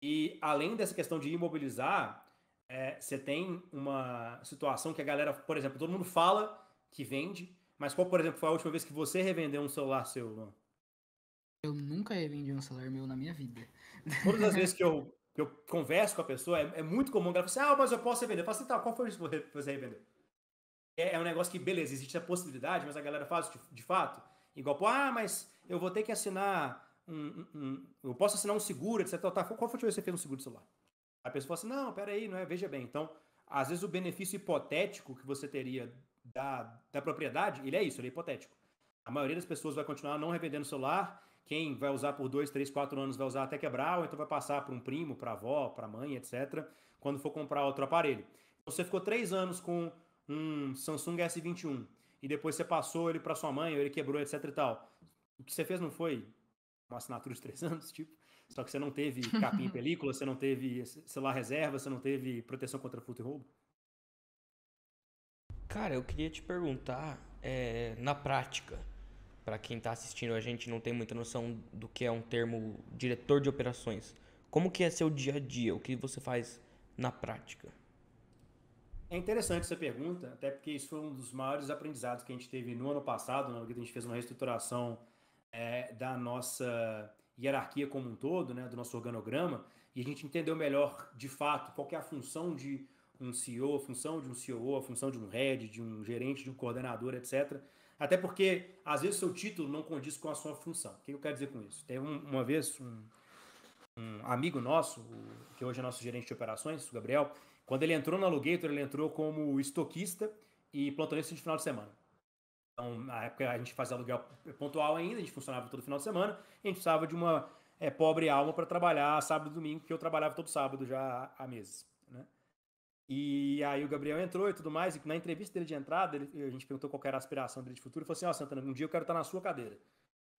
E, além dessa questão de imobilizar, é, você tem uma situação que a galera, por exemplo, todo mundo fala que vende. Mas qual, por exemplo, foi a última vez que você revendeu um celular seu, Luan? Eu nunca revendi um celular meu na minha vida. Todas as vezes que eu, que eu converso com a pessoa, é, é muito comum ela falar assim, ah, mas eu posso revender. Eu falo assim, tá, qual foi vez que você revendeu? É, é, um negócio que, beleza, existe a possibilidade, mas a galera faz de, de fato. Igual, ah, mas eu vou ter que assinar um, um, um, eu posso assinar um seguro, etc. Tá, qual foi a última vez que você fez um seguro de celular? A pessoa fala assim, não, peraí, não é, veja bem. Então, às vezes o benefício hipotético que você teria da, da propriedade, ele é isso, ele é hipotético. A maioria das pessoas vai continuar não revendendo celular. Quem vai usar por dois, três, quatro anos vai usar até quebrar, ou então vai passar para um primo, para avó, para mãe, etc. Quando for comprar outro aparelho. Então, você ficou três anos com um Samsung S21 e depois você passou ele para sua mãe, ou ele quebrou, etc. E tal. O que você fez não foi uma assinatura de três anos, tipo, só que você não teve capim e película, você não teve celular reserva, você não teve proteção contra furto e roubo. Cara, eu queria te perguntar, é, na prática, para quem está assistindo a gente não tem muita noção do que é um termo diretor de operações. Como que é seu dia a dia? O que você faz na prática? É interessante essa pergunta, até porque isso foi um dos maiores aprendizados que a gente teve no ano passado, na hora que a gente fez uma reestruturação é, da nossa hierarquia como um todo, né, do nosso organograma, e a gente entendeu melhor, de fato, qual é a função de um CEO, a função de um CEO, a função de um head, de um gerente, de um coordenador, etc. Até porque, às vezes, seu título não condiz com a sua função. O que eu quero dizer com isso? Teve um, uma vez um, um, amigo nosso, que hoje é nosso gerente de operações, o Gabriel, quando ele entrou no Alugator, ele entrou como estoquista e plantonista de final de semana. Então, na época, a gente fazia aluguel pontual ainda, a gente funcionava todo final de semana, a gente precisava de uma é, pobre alma para trabalhar sábado e domingo, que eu trabalhava todo sábado já há meses. Né? E aí o Gabriel entrou e tudo mais, e na entrevista dele de entrada, ele, a gente perguntou qual era a aspiração dele de futuro, ele falou assim, ó oh, Santana, um dia eu quero estar na sua cadeira.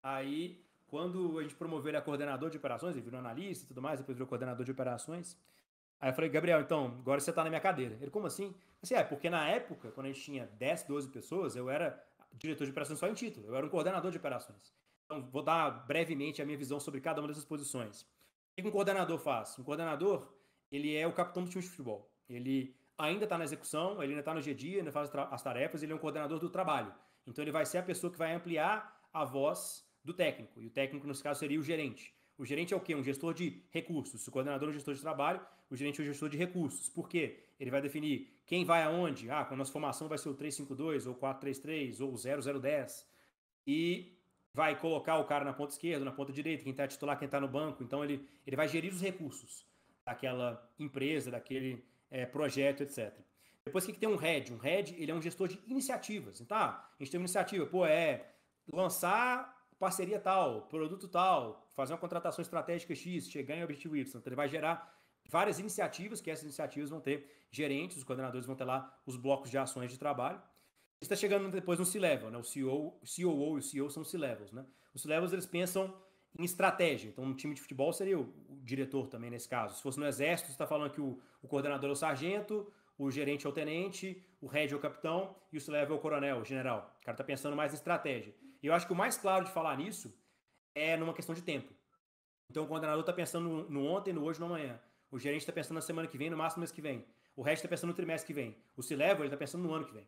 Aí, quando a gente promoveu ele a coordenador de operações, ele virou analista e tudo mais, depois virou coordenador de operações, aí eu falei, Gabriel, então, agora você está na minha cadeira. Ele, como assim? Assim, é, porque na época, quando a gente tinha 10, 12 pessoas, eu era diretor de operações só em título, eu era um coordenador de operações. Então, vou dar brevemente a minha visão sobre cada uma dessas posições. O que um coordenador faz? Um coordenador, ele é o capitão do time de futebol. Ele ainda está na execução, ele ainda está no dia a dia, ainda faz as tarefas, ele é um coordenador do trabalho. Então ele vai ser a pessoa que vai ampliar a voz do técnico. E o técnico, nesse caso, seria o gerente. O gerente é o quê? Um gestor de recursos. O coordenador é um gestor de trabalho, o gerente é um gestor de recursos. Por quê? Ele vai definir quem vai aonde. Ah, com a nossa formação vai ser o 352, ou 433, ou 0010. E vai colocar o cara na ponta esquerda, na ponta direita, quem está titular, quem está no banco. Então ele, ele vai gerir os recursos daquela empresa, daquele é, projeto, etc. Depois, o que, que tem um head? Um head, ele é um gestor de iniciativas. Então, ah, a gente tem uma iniciativa, pô, é lançar parceria tal, produto tal, fazer uma contratação estratégica X, chegar em objetivo Y. Então, ele vai gerar várias iniciativas, que essas iniciativas vão ter gerentes, os coordenadores vão ter lá os blocos de ações de trabalho. Está chegando depois no C-Level, né? O CEO, o COO e o CEO são C-Levels, né? Os C-Levels, eles pensam em estratégia. Então, um time de futebol seria o, o, diretor também nesse caso. Se fosse no exército, você está falando que o, o coordenador é o sargento, o gerente é o tenente, o head é o capitão e o c é o coronel, o general. O cara tá pensando mais em estratégia. E eu acho que o mais claro de falar nisso é numa questão de tempo. Então o coordenador tá pensando no ontem, no hoje, no amanhã. O gerente está pensando na semana que vem, no máximo no mês que vem. O head está tá pensando no trimestre que vem. O C-level tá pensando no ano que vem.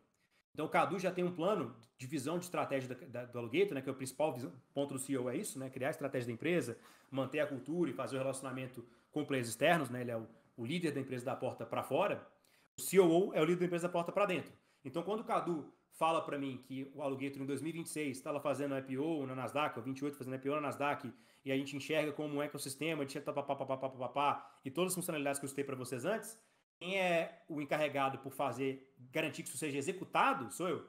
Então o Cadu já tem um plano de visão de estratégia da, da, do Alugator, né, que é o principal ponto do CEO é isso, né, criar a estratégia da empresa, manter a cultura e fazer o relacionamento com players externos, né, ele é o o líder da empresa da porta para fora, o CEO é o líder da empresa da porta para dentro. Então, quando o Cadu fala para mim que o Alugueto em 2026 estava fazendo IPO na Nasdaq, ou 28 fazendo IPO na Nasdaq, e a gente enxerga como um ecossistema, de papapá, e todas as funcionalidades que eu citei para vocês antes, quem é o encarregado por fazer, garantir que isso seja executado, sou eu.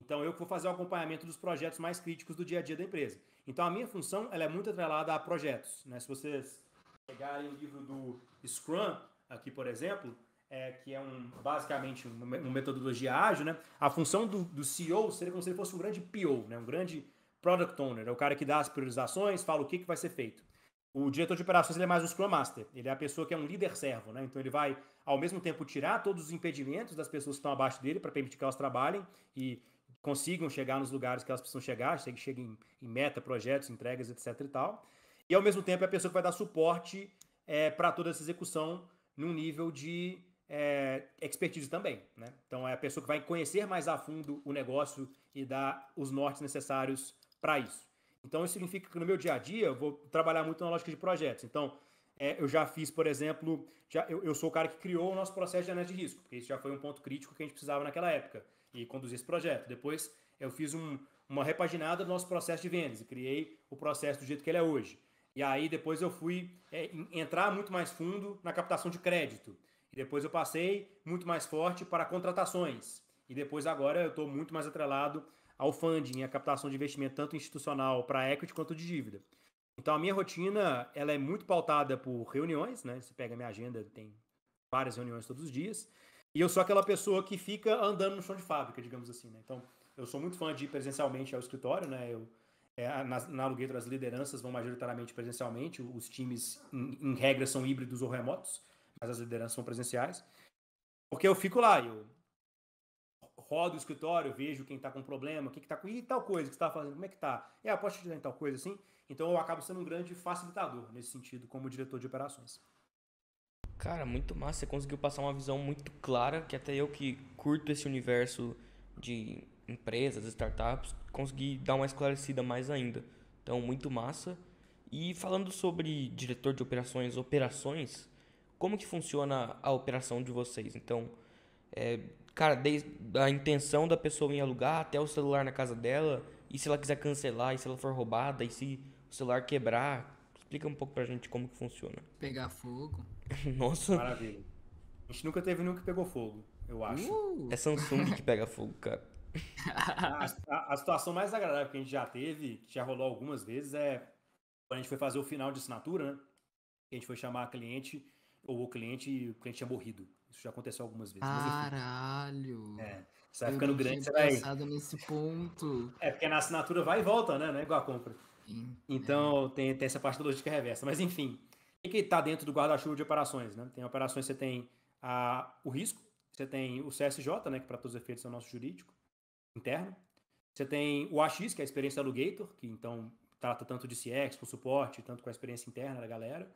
Então, eu que vou fazer o acompanhamento dos projetos mais críticos do dia a dia da empresa. Então, a minha função ela é muito atrelada a projetos. Né? Se vocês pegarem o livro do Scrum, aqui por exemplo, é, que é um, basicamente uma, uma metodologia ágil, né? a função do, do CEO seria como se ele fosse um grande PO, né? um grande Product Owner, é o cara que dá as priorizações, fala o que, que vai ser feito. O diretor de operações ele é mais um Scrum Master, ele é a pessoa que é um líder servo, né? então ele vai ao mesmo tempo tirar todos os impedimentos das pessoas que estão abaixo dele para permitir que elas trabalhem e consigam chegar nos lugares que elas precisam chegar, cheguem em, em meta, projetos, entregas, etc e tal e ao mesmo tempo é a pessoa que vai dar suporte é, para toda essa execução num nível de é, expertise também. Né? Então é a pessoa que vai conhecer mais a fundo o negócio e dar os nortes necessários para isso. Então isso significa que no meu dia a dia eu vou trabalhar muito na lógica de projetos. Então é, eu já fiz, por exemplo, já, eu, eu, sou o cara que criou o nosso processo de análise de risco, porque isso já foi um ponto crítico que a gente precisava naquela época e conduzir esse projeto. Depois eu fiz um, uma repaginada do nosso processo de vendas e criei o processo do jeito que ele é hoje. E aí depois eu fui é, entrar muito mais fundo na captação de crédito. E depois eu passei muito mais forte para contratações. E depois agora eu estou muito mais atrelado ao funding, à captação de investimento tanto institucional para equity quanto de dívida. Então a minha rotina ela é muito pautada por reuniões, né? Você pega minha agenda, tem várias reuniões todos os dias. E eu sou aquela pessoa que fica andando no chão de fábrica, digamos assim, né? Então, eu sou muito fã de ir presencialmente ao escritório, né? Eu é, na, na as lideranças vão majoritariamente presencialmente, os times, em, em, regra, são híbridos ou remotos, mas as lideranças são presenciais. Porque eu fico lá, eu rodo o escritório, vejo quem está com problema, o que está com. e tal coisa que está fazendo, como é que está? É, aposto de tal coisa assim. Então eu acabo sendo um grande facilitador nesse sentido, como diretor de operações. Cara, muito massa. Você conseguiu passar uma visão muito clara, que até eu que curto esse universo de empresas, startups, conseguir dar uma esclarecida mais ainda. Então, muito massa. E falando sobre diretor de operações, operações, como que funciona a operação de vocês? Então, é, cara, desde a intenção da pessoa em alugar até o celular na casa dela, e se ela quiser cancelar, e se ela for roubada, e se o celular quebrar, explica um pouco pra gente como que funciona. Pegar fogo. Nossa. Maravilha. A gente nunca teve nenhum que pegou fogo, eu acho. Uh! É Samsung que pega fogo, cara. a, a, situação mais agradável que a gente já teve, que já rolou algumas vezes, é quando a gente foi fazer o final de assinatura, né? A gente foi chamar a cliente, ou o cliente, e o cliente tinha morrido. Isso já aconteceu algumas vezes. Caralho! É, você vai ficando grande, você vai. nesse ponto. É, porque na assinatura vai e volta, né? Não é igual a compra. Sim, então, é. tem, tem essa parte da logística reversa. Mas, enfim, o que está dentro do guarda-chuva de operações? Né? Tem operações, você tem a, o risco, você tem o CSJ, né, que para todos os efeitos é o nosso jurídico, interno. Você tem o AX, que é a experiência Alugator, que então trata tanto de CX, com suporte, tanto com a experiência interna da galera,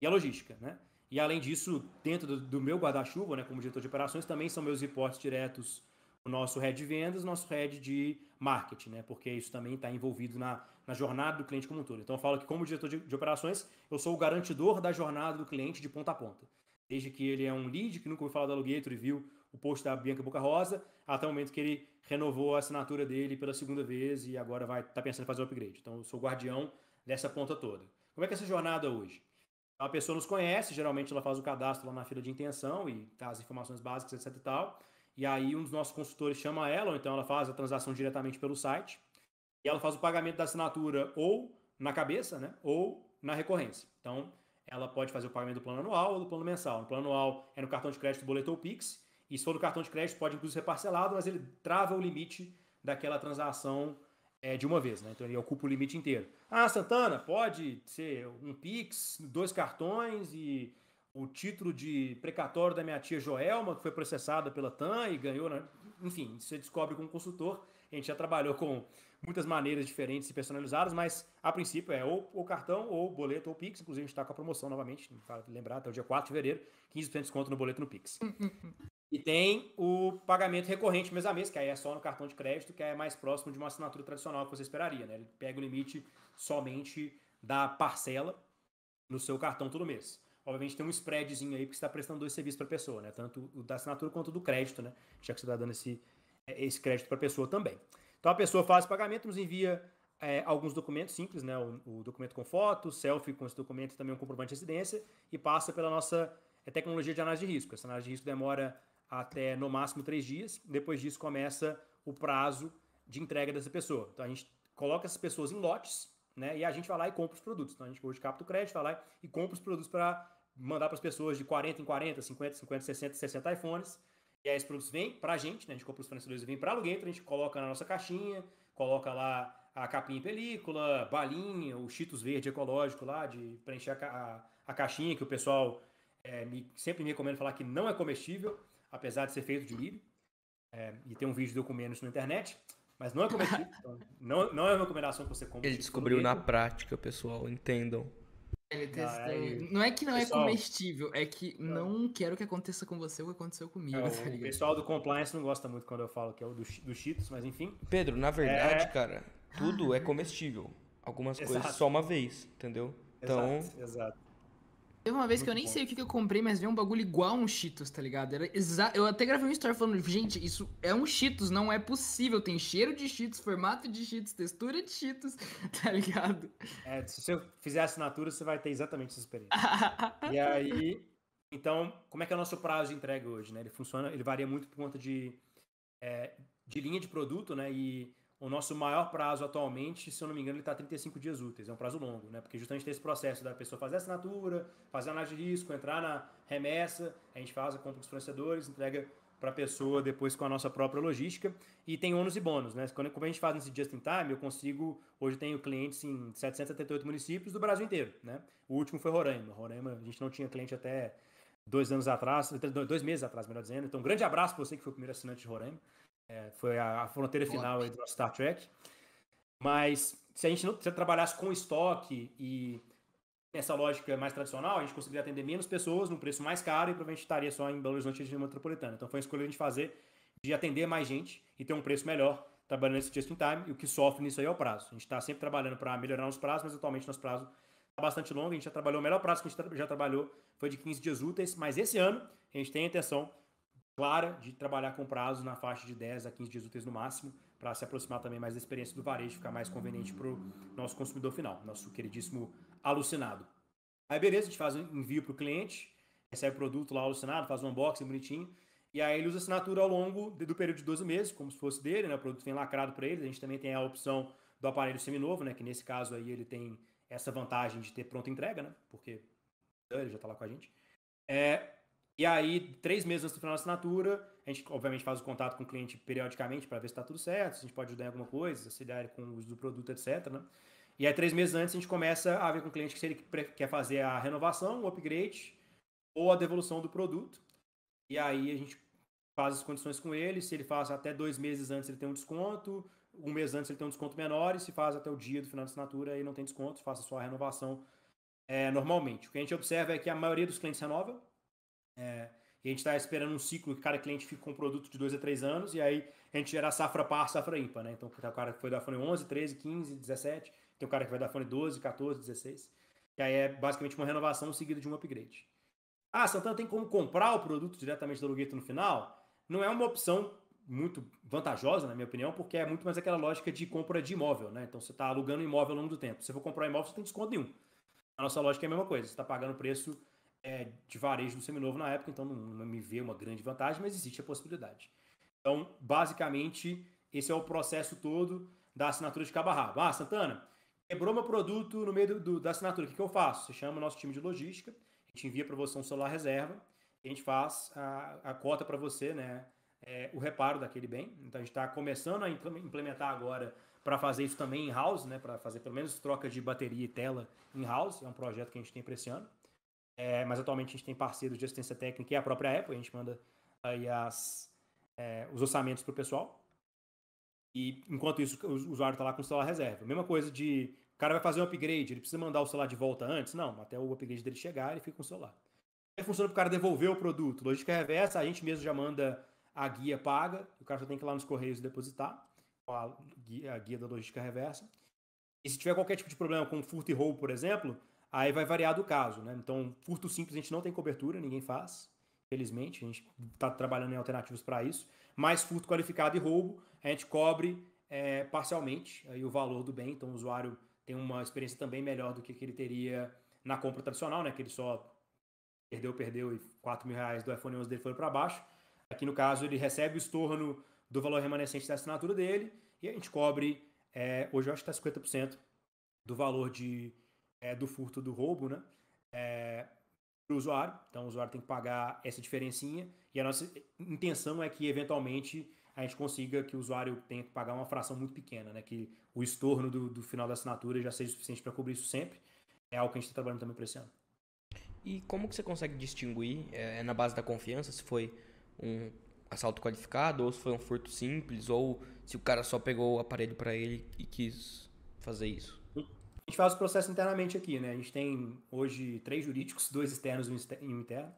e a logística, né? E além disso, dentro do, do meu guarda-chuva, né, como diretor de operações, também são meus reportes diretos o nosso head de vendas, nosso head de marketing, né? Porque isso também está envolvido na, na jornada do cliente como um todo. Então eu falo que como diretor de, de operações, eu sou o garantidor da jornada do cliente de ponta a ponta. Desde que ele é um lead que nunca ouviu falar da Alugator e viu o post da Bianca Boca Rosa, até o momento que ele renovou a assinatura dele pela segunda vez e agora vai tá pensando em fazer o upgrade. Então eu sou guardião dessa ponta toda. Como é que é essa jornada hoje? A pessoa nos conhece, geralmente ela faz o cadastro lá na fila de intenção e tá as informações básicas, etc e tal. E aí um dos nossos consultores chama ela, ou então ela faz a transação diretamente pelo site. E ela faz o pagamento da assinatura ou na cabeça, né? Ou na recorrência. Então, ela pode fazer o pagamento do plano anual ou do plano mensal. No plano anual é no cartão de crédito boleto ou Pix, e se for do cartão de crédito, pode inclusive ser parcelado, mas ele trava o limite daquela transação é, de uma vez, né? Então ele ocupa o limite inteiro. Ah, Santana, pode ser um Pix, dois cartões e o título de precatório da minha tia Joelma, que foi processada pela TAM e ganhou. Né? Enfim, você descobre com o consultor. A gente já trabalhou com muitas maneiras diferentes e personalizadas, mas a princípio é ou o cartão, ou boleto, ou Pix. Inclusive, a gente está com a promoção novamente, para lembrar, até o dia 4 de fevereiro, 15% de desconto no boleto no Pix. E tem o pagamento recorrente mês a mês, que aí é só no cartão de crédito, que é mais próximo de uma assinatura tradicional que você esperaria, né? Ele pega o limite somente da parcela no seu cartão todo mês. Obviamente tem um spreadzinho aí, porque você está prestando dois serviços para a pessoa, né? Tanto o da assinatura quanto do crédito, né? Já que você está dando esse, é, esse crédito para a pessoa também. Então a pessoa faz o pagamento, nos envia é, alguns documentos simples, né? O, o documento com foto, selfie com esse documento e também um comprovante de residência, e passa pela nossa é tecnologia de análise de risco. Essa análise de risco demora até no máximo três dias. Depois disso começa o prazo de entrega dessa pessoa. Então a gente coloca essas pessoas em lotes, né? E a gente vai lá e compra os produtos. Então a gente hoje capta o crédito, vai lá e compra os produtos para mandar para as pessoas de 40 em 40, 50, 50, 60, 60 iPhones. E aí esses produtos vêm para a gente, né? A gente compra os fornecedores e vem para aluguel, então, a gente coloca na nossa caixinha, coloca lá a capinha em película, balinha, o Cheetos verde ecológico lá, de preencher a, a, a caixinha que o pessoal é, me, sempre me recomenda falar que não é comestível apesar de ser feito de milho. É, e tem um vídeo de eu comendo isso na internet, mas não é comestível. então, não, não é uma recomendação que você compra. Ele tipo, descobriu na prática, pessoal, entendam. Ele ah, testou. é... Não é que não é pessoal, é comestível, é que não quero que aconteça com você o que aconteceu comigo. É, tá o pessoal do compliance não gosta muito quando eu falo que é o do, do Cheetos, mas enfim. Pedro, na é. verdade, é... cara, tudo é comestível. Algumas exato. coisas só uma vez, entendeu? Então, exato, exato. Teve uma vez que eu nem sei o que, que eu comprei, mas veio um bagulho igual um Cheetos, tá ligado? Era exa... Eu até gravei um story falando, gente, isso é um Cheetos, não é possível. Tem cheiro de Cheetos, formato de Cheetos, textura de Cheetos, tá ligado? É, se você fizer assinatura, você vai ter exatamente essa experiência. e aí, então, como é que é o nosso prazo de entrega hoje, né? Ele funciona, ele varia muito por conta de, é, de linha de produto, né? E o nosso maior prazo atualmente, se eu não me engano, ele está 35 dias úteis. É um prazo longo, né? Porque justamente tem esse processo da pessoa fazer a assinatura, fazer a análise de risco, entrar na remessa, a gente faz a compra dos fornecedores, entrega para a pessoa depois com a nossa própria logística. E tem ônus e bônus, né? Quando, como a gente faz nesse Just in Time, eu consigo. Hoje tenho clientes em 778 municípios do Brasil inteiro, né? O último foi Roraima. Roraima, a gente não tinha cliente até dois anos atrás, dois meses atrás, melhor dizendo. Então, um grande abraço para você que foi o primeiro assinante de Roraima. É, foi a, a fronteira Top. final entre Star Trek. Mas se a gente não, se trabalhasse com estoque e nessa lógica mais tradicional, a gente conseguiria atender menos pessoas num preço mais caro e provavelmente estaria só em Belo Horizonte e metropolitana. Então foi a escolha a gente fazer de atender mais gente e ter um preço melhor trabalhando nesse just in time. E o que sofre nisso aí é o prazo. A gente está sempre trabalhando para melhorar os prazos, mas atualmente nosso prazo está bastante longo. A gente já trabalhou, o melhor prazo que a gente já trabalhou foi de 15 dias úteis, mas esse ano a gente tem a intenção clara de trabalhar com prazo na faixa de 10 a 15 dias úteis no máximo, para se aproximar também mais da experiência do varejo, ficar mais conveniente para o nosso consumidor final, nosso queridíssimo alucinado. Aí beleza, a gente faz um envio para o cliente, recebe o produto lá alucinado, faz um unboxing bonitinho, e aí ele usa assinatura ao longo do período de 12 meses, como se fosse dele, né? o produto vem lacrado para ele, a gente também tem a opção do aparelho seminovo, né? que nesse caso aí ele tem essa vantagem de ter pronta entrega, né? porque ele já está lá com a gente. É, e aí, três meses antes do final da assinatura, a gente obviamente faz o contato com o cliente periodicamente para ver se está tudo certo, se a gente pode ajudar em alguma coisa, se der com o uso do produto, etc. Né? E aí, três meses antes, a gente começa a ver com o cliente se ele quer fazer a renovação, o upgrade ou a devolução do produto. E aí, a gente faz as condições com ele. Se ele faz até dois meses antes, ele tem um desconto. Um mês antes, ele tem um desconto menor. E se faz até o dia do final da assinatura, aí não tem desconto, faça só a renovação é, normalmente. O que a gente observa é que a maioria dos clientes renova, é, a gente está esperando um ciclo que cada cliente fica com um produto de dois a três anos, e aí a gente gera safra par, safra ímpar, né? Então, o cara que foi da fone 11, 13, 15, 17, tem o cara que vai da fone 12, 14, 16. E aí é basicamente uma renovação seguida de um upgrade. Ah, Santana tem como comprar o produto diretamente do aluguel no final? Não é uma opção muito vantajosa, na minha opinião, porque é muito mais aquela lógica de compra de imóvel, né? Então você está alugando imóvel ao longo do tempo. Se você for comprar um imóvel, você não tem desconto nenhum. A nossa lógica é a mesma coisa. Você está pagando o preço é, de varejo no seminovo na época, então não, não me vê uma grande vantagem, mas existe a possibilidade. Então, basicamente, esse é o processo todo da assinatura de cabo Ah, Santana, quebrou meu produto no meio do, do, da assinatura, o que, que eu faço? Você chama o nosso time de logística, a gente envia para você um celular reserva, a gente faz a, a cota para você, né? É, o reparo daquele bem. Então a gente está começando a implementar agora para fazer isso também em house, né? Para fazer pelo menos troca de bateria e tela em house. É um projeto que a gente tem para esse ano. É, mas atualmente a gente tem parceiros de assistência técnica e a própria Apple, a gente manda aí as, é, os orçamentos para o pessoal. E enquanto isso, o usuário está lá com o celular reserva. Mesma coisa de o cara vai fazer um upgrade, ele precisa mandar o celular de volta antes? Não, até o upgrade dele chegar, ele fica com o celular. Aí funciona para o cara devolver o produto. Logística reversa, a gente mesmo já manda a guia paga, o cara só tem que ir lá nos correios depositar a guia, a guia da logística reversa. E se tiver qualquer tipo de problema com furto e roubo, por exemplo, Aí vai variar do caso, né? Então, furto simples a gente não tem cobertura, ninguém faz. Felizmente, a gente está trabalhando em alternativos para isso. Mas furto qualificado e roubo, a gente cobre é, parcialmente aí o valor do bem. Então, o usuário tem uma experiência também melhor do que, que ele teria na compra tradicional, né? Que ele só perdeu, perdeu e 4 mil reais do iPhone 11 dele foram para baixo. Aqui, no caso, ele recebe o estorno do valor remanescente da assinatura dele e a gente cobre, é, hoje eu acho que está 50% do valor de é, do furto do roubo, né? É, para o usuário. Então, o usuário tem que pagar essa diferencinha. E a nossa intenção é que, eventualmente, a gente consiga que o usuário tenha que pagar uma fração muito pequena, né? Que o estorno do, do final da assinatura já seja suficiente para cobrir isso sempre. É algo que a gente está trabalhando também para esse ano. E como que você consegue distinguir, é, é, na base da confiança, se foi um assalto qualificado, ou se foi um furto simples, ou se o cara só pegou o aparelho para ele e quis fazer isso? gente faz o processo internamente aqui, né? A gente tem hoje três jurídicos, dois externos e um interno.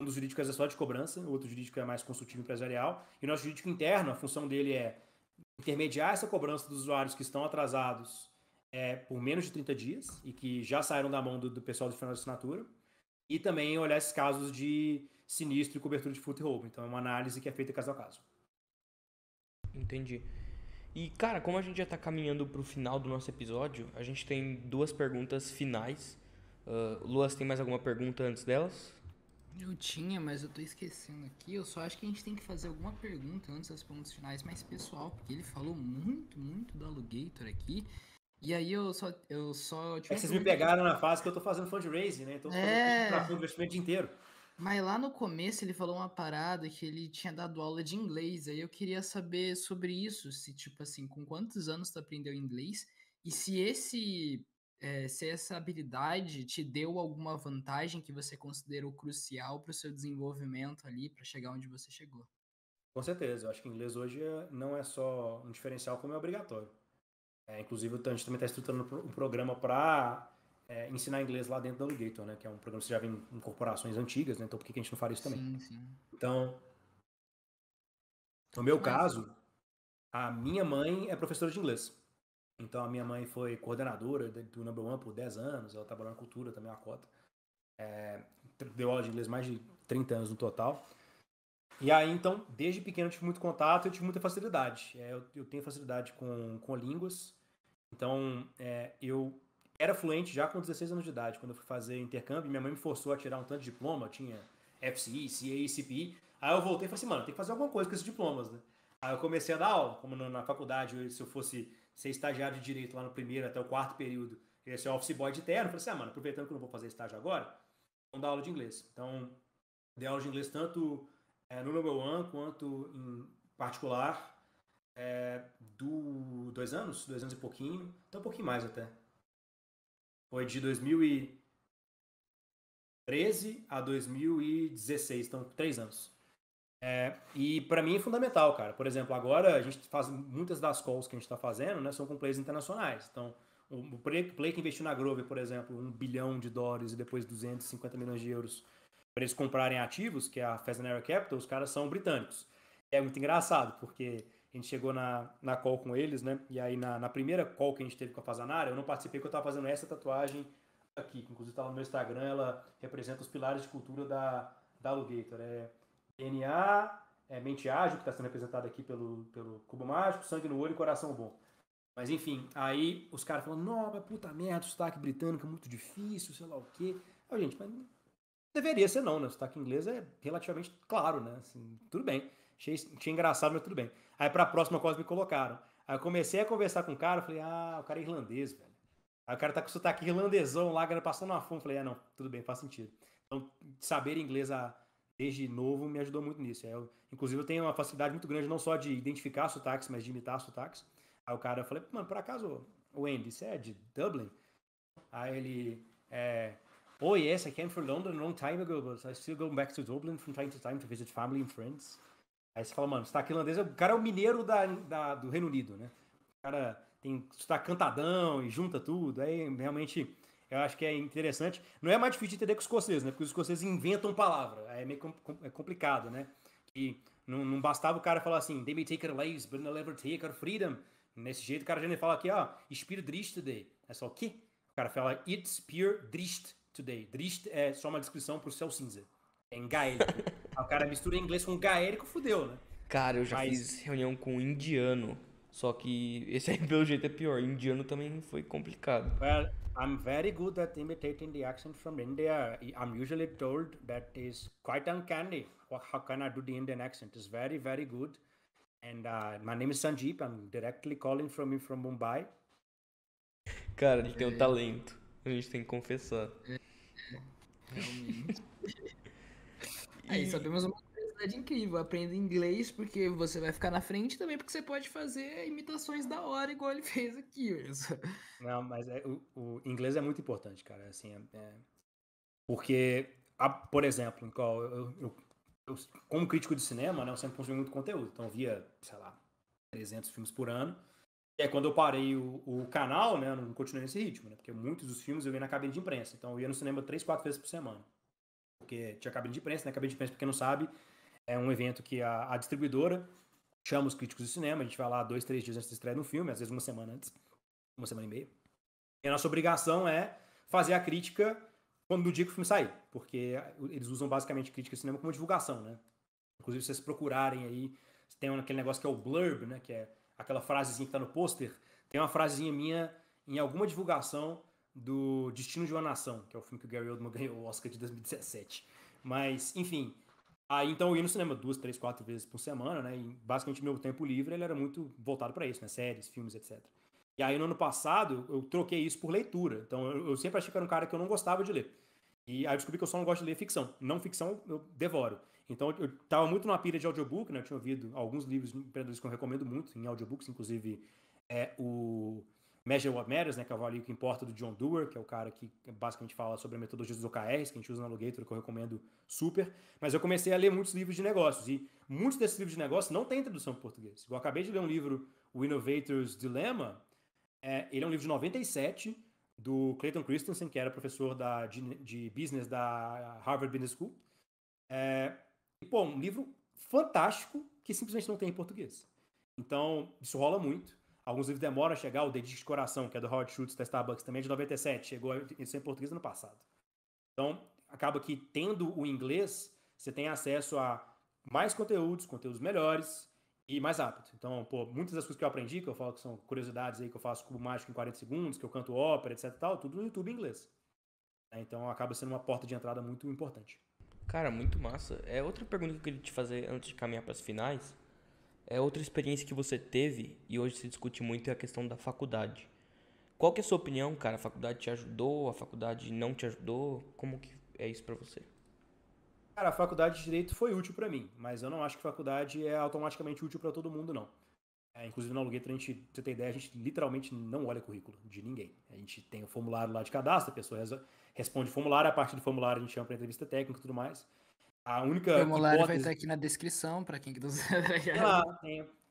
Um dos jurídicos é só de cobrança, o outro jurídico é mais consultivo empresarial. E o nosso jurídico interno, a função dele é intermediar essa cobrança dos usuários que estão atrasados é, por menos de 30 dias e que já saíram da mão do, do pessoal do final de assinatura. E também olhar esses casos de sinistro e cobertura de furto e roubo. Então é uma análise que é feita caso a caso. Entendi. E, cara, como a gente já está caminhando para o final do nosso episódio, a gente tem duas perguntas finais. Uh, Luas, tem mais alguma pergunta antes delas? Eu tinha, mas eu tô esquecendo aqui. Eu só acho que a gente tem que fazer alguma pergunta antes das perguntas finais mais pessoal, porque ele falou muito, muito do Alugator aqui. E aí eu só. Eu só é que vocês me pegaram na fase que eu tô fazendo fundraising, né? Então eu tô é... fazendo investimento o dia inteiro. Mas lá no começo ele falou uma parada que ele tinha dado aula de inglês, aí eu queria saber sobre isso, se tipo assim, com quantos anos tu aprendeu inglês e se esse é, se essa habilidade te deu alguma vantagem que você considerou crucial para o seu desenvolvimento ali, para chegar onde você chegou. Com certeza, eu acho que inglês hoje é, não é só um diferencial, como é obrigatório. É, inclusive, a gente também está estruturando um programa para é, ensinar inglês lá dentro da Alligator, né? Que é um programa que já vem em corporações antigas, né? Então por que, que a gente não faria isso também? Sim, sim. Então, no meu caso, a minha mãe é professora de inglês. Então a minha mãe foi coordenadora do Number One por 10 anos, ela trabalhou na cultura também, uma cota. É, deu aula de inglês mais de 30 anos no total. E aí, então, desde pequeno eu tive muito contato, eu tive muita facilidade. É, eu, eu, tenho facilidade com, com línguas. Então, é, eu era fluente já com 16 anos de idade, quando eu fui fazer intercâmbio, minha mãe me forçou a tirar um tanto de diploma, tinha FCI, CA, CPI. Aí eu voltei e falei assim, mano, tem que fazer alguma coisa com esses diplomas, né? Aí eu comecei a dar aula, como na faculdade, se eu fosse ser estagiário de direito lá no primeiro até o quarto período, ia ser office boy de terno. falei assim, ah, mano, aproveitando que eu não vou fazer estágio agora, vamos dar aula de inglês. Então, dei aula de inglês tanto é, no Number One quanto em particular, é, do dois anos, dois anos e pouquinho, até um pouquinho mais até. Foi de 2013 a 2016, então três anos. É, e para mim é fundamental, cara. Por exemplo, agora a gente faz muitas das calls que a gente está fazendo, né, são com players internacionais. Então, o play que investiu na Grove, por exemplo, um bilhão de dólares e depois 250 milhões de euros para eles comprarem ativos, que é a Fesnera Capital, os caras são britânicos. É muito engraçado, porque a gente chegou na, na call com eles, né? E aí na, na primeira call que a gente teve com a Fazanara, eu não participei porque eu tava fazendo essa tatuagem aqui, que inclusive está no meu Instagram, ela representa os pilares de cultura da, da Alligator. É DNA, é mente ágil, que está sendo representada aqui pelo, pelo Cubo Mágico, sangue no olho e coração bom. Mas enfim, aí os caras falando, nossa puta merda, o sotaque britânico é muito difícil, sei lá o quê. Eu, gente, mas deveria ser não, né? O sotaque inglês é relativamente claro, né? Assim, tudo bem. Achei, achei engraçado, mas tudo bem. Aí pra próxima quase me colocaram. Aí eu comecei a conversar com o cara, falei, ah, o cara é irlandês, velho. Aí o cara tá com sotaque irlandesão lá, cara passando uma fome. Falei, ah, não, tudo bem, faz sentido. Então, saber inglês a, desde novo me ajudou muito nisso. Eu, inclusive, eu tenho uma facilidade muito grande, não só de identificar sotaques, mas de imitar sotaques. Aí o cara, eu falei, mano, por acaso, o Andy, você é de Dublin? Aí ele, é, oh yes, I came from London a long time ago, but I still go back to Dublin from time to time to visit family and friends. Aí você fala, mano, sotaque irlandês, o cara é o mineiro da, da do Reino Unido, né? O cara tem sotaque cantadão e junta tudo, aí realmente eu acho que é interessante. Não é mais difícil de entender que os escoceses, né? Porque os escoceses inventam palavra, é meio é complicado, né? e não, não bastava o cara falar assim, they may take our lives, but they'll never take our freedom. Nesse jeito o cara já nem fala aqui, ah, ó, pure drist today. É só o quê? O cara fala, it's pure drist today. Drist é só uma descrição pro céu cinza. É gaélico o cara mistura inglês com gaérico, fudeu, né? Cara, eu já Mas... fiz reunião com um indiano. Só que esse aí, pelo jeito, é pior. Indiano também foi complicado. Well, I'm very good at imitating the accent from India. I'm usually told that is quite uncanny. How can I do the Indian accent? It's very, very good. And uh, my name is Sanjeep. I'm directly calling from you from Mumbai. Cara, ele tem um talento. A gente tem que confessar. É, é, realmente. Aí sabemos uma curiosidade incrível. Aprenda inglês porque você vai ficar na frente também, porque você pode fazer imitações da hora, igual ele fez aqui, Wilson. Não, mas é, o, o, inglês é muito importante, cara. Assim, é, é... porque, a, por exemplo, qual, eu, eu, eu, como crítico de cinema, né, eu sempre consumi muito conteúdo. Então, via, sei lá, 300 filmes por ano. E aí, quando eu parei o, o canal, né, eu não continuei nesse ritmo, né? Porque muitos dos filmes eu ia na cabine de imprensa. Então, eu ia no cinema três, quatro vezes por semana porque tinha cabine de imprensa, né? Cabine de imprensa, porque quem não sabe, é um evento que a, a distribuidora chama os críticos de cinema, a gente vai lá dois, três dias antes da estreia do filme, às vezes uma semana antes, uma semana e meia. E a nossa obrigação é fazer a crítica quando do dia que o filme sair, porque eles usam basicamente crítica de cinema como divulgação, né? Inclusive, se vocês procurarem aí, tem aquele negócio que é o blurb, né? Que é aquela frasezinha que tá no pôster. Tem uma frasezinha minha em alguma divulgação do Destino de uma Nação, que é o filme que o Gary Oldman ganhou o Oscar de 2017. Mas, enfim. Aí então eu ia no cinema duas, três, quatro vezes por semana, né? E basicamente meu tempo livre ele era muito voltado para isso, né? Séries, filmes, etc. E aí no ano passado eu troquei isso por leitura. Então eu, eu sempre achei que era um cara que eu não gostava de ler. E aí eu descobri que eu só não gosto de ler ficção. Não ficção eu devoro. Então eu estava muito na pilha de audiobook, né? Eu tinha ouvido alguns livros empreendedores que eu recomendo muito, em audiobooks, inclusive é, o Measure What Matters, né, que é o Value que Importa do John Dewar, que é o cara que basicamente fala sobre a metodologia dos OKRs, que a gente usa na Logator, que eu recomendo super. Mas eu comecei a ler muitos livros de negócios e muitos desses livros de negócios não têm tradução em português. Eu acabei de ler um livro, o Innovator's Dilemma, é, ele é um livro de 97, do Clayton Christensen, que era professor da, de, de business da Harvard Business School. É, e, pô, um livro fantástico que simplesmente não tem em português. Então, isso rola muito. Alguns livros demoram a chegar, o Dedique de Coração, que é do Howard Schultz da Starbucks, também é de 97, chegou a edição em é português ano passado. Então, acaba que tendo o inglês, você tem acesso a mais conteúdos, conteúdos melhores e mais rápido. Então, pô, muitas das coisas que eu aprendi, que eu falo que são curiosidades aí que eu faço cubo mágico em 40 segundos, que eu canto ópera, etc tal, tudo no YouTube em inglês. Né? Então, acaba sendo uma porta de entrada muito importante. Cara, muito massa. É outra pergunta que eu queria te fazer antes de caminhar para as finais é outra experiência que você teve e hoje se discute muito é a questão da faculdade. Qual que é a sua opinião, cara? A faculdade te ajudou? A faculdade não te ajudou? Como que é isso para você? Cara, a faculdade de direito foi útil para mim, mas eu não acho que faculdade é automaticamente útil para todo mundo, não. É, inclusive na Aluguetra, a gente, pra você ter ideia, a gente literalmente não olha currículo de ninguém. A gente tem o formulário lá de cadastro, a pessoa responde formulário, a partir do formulário a gente chama para entrevista técnica e tudo mais. A única. O molário hipótese... vai estar aqui na descrição para quem que ah,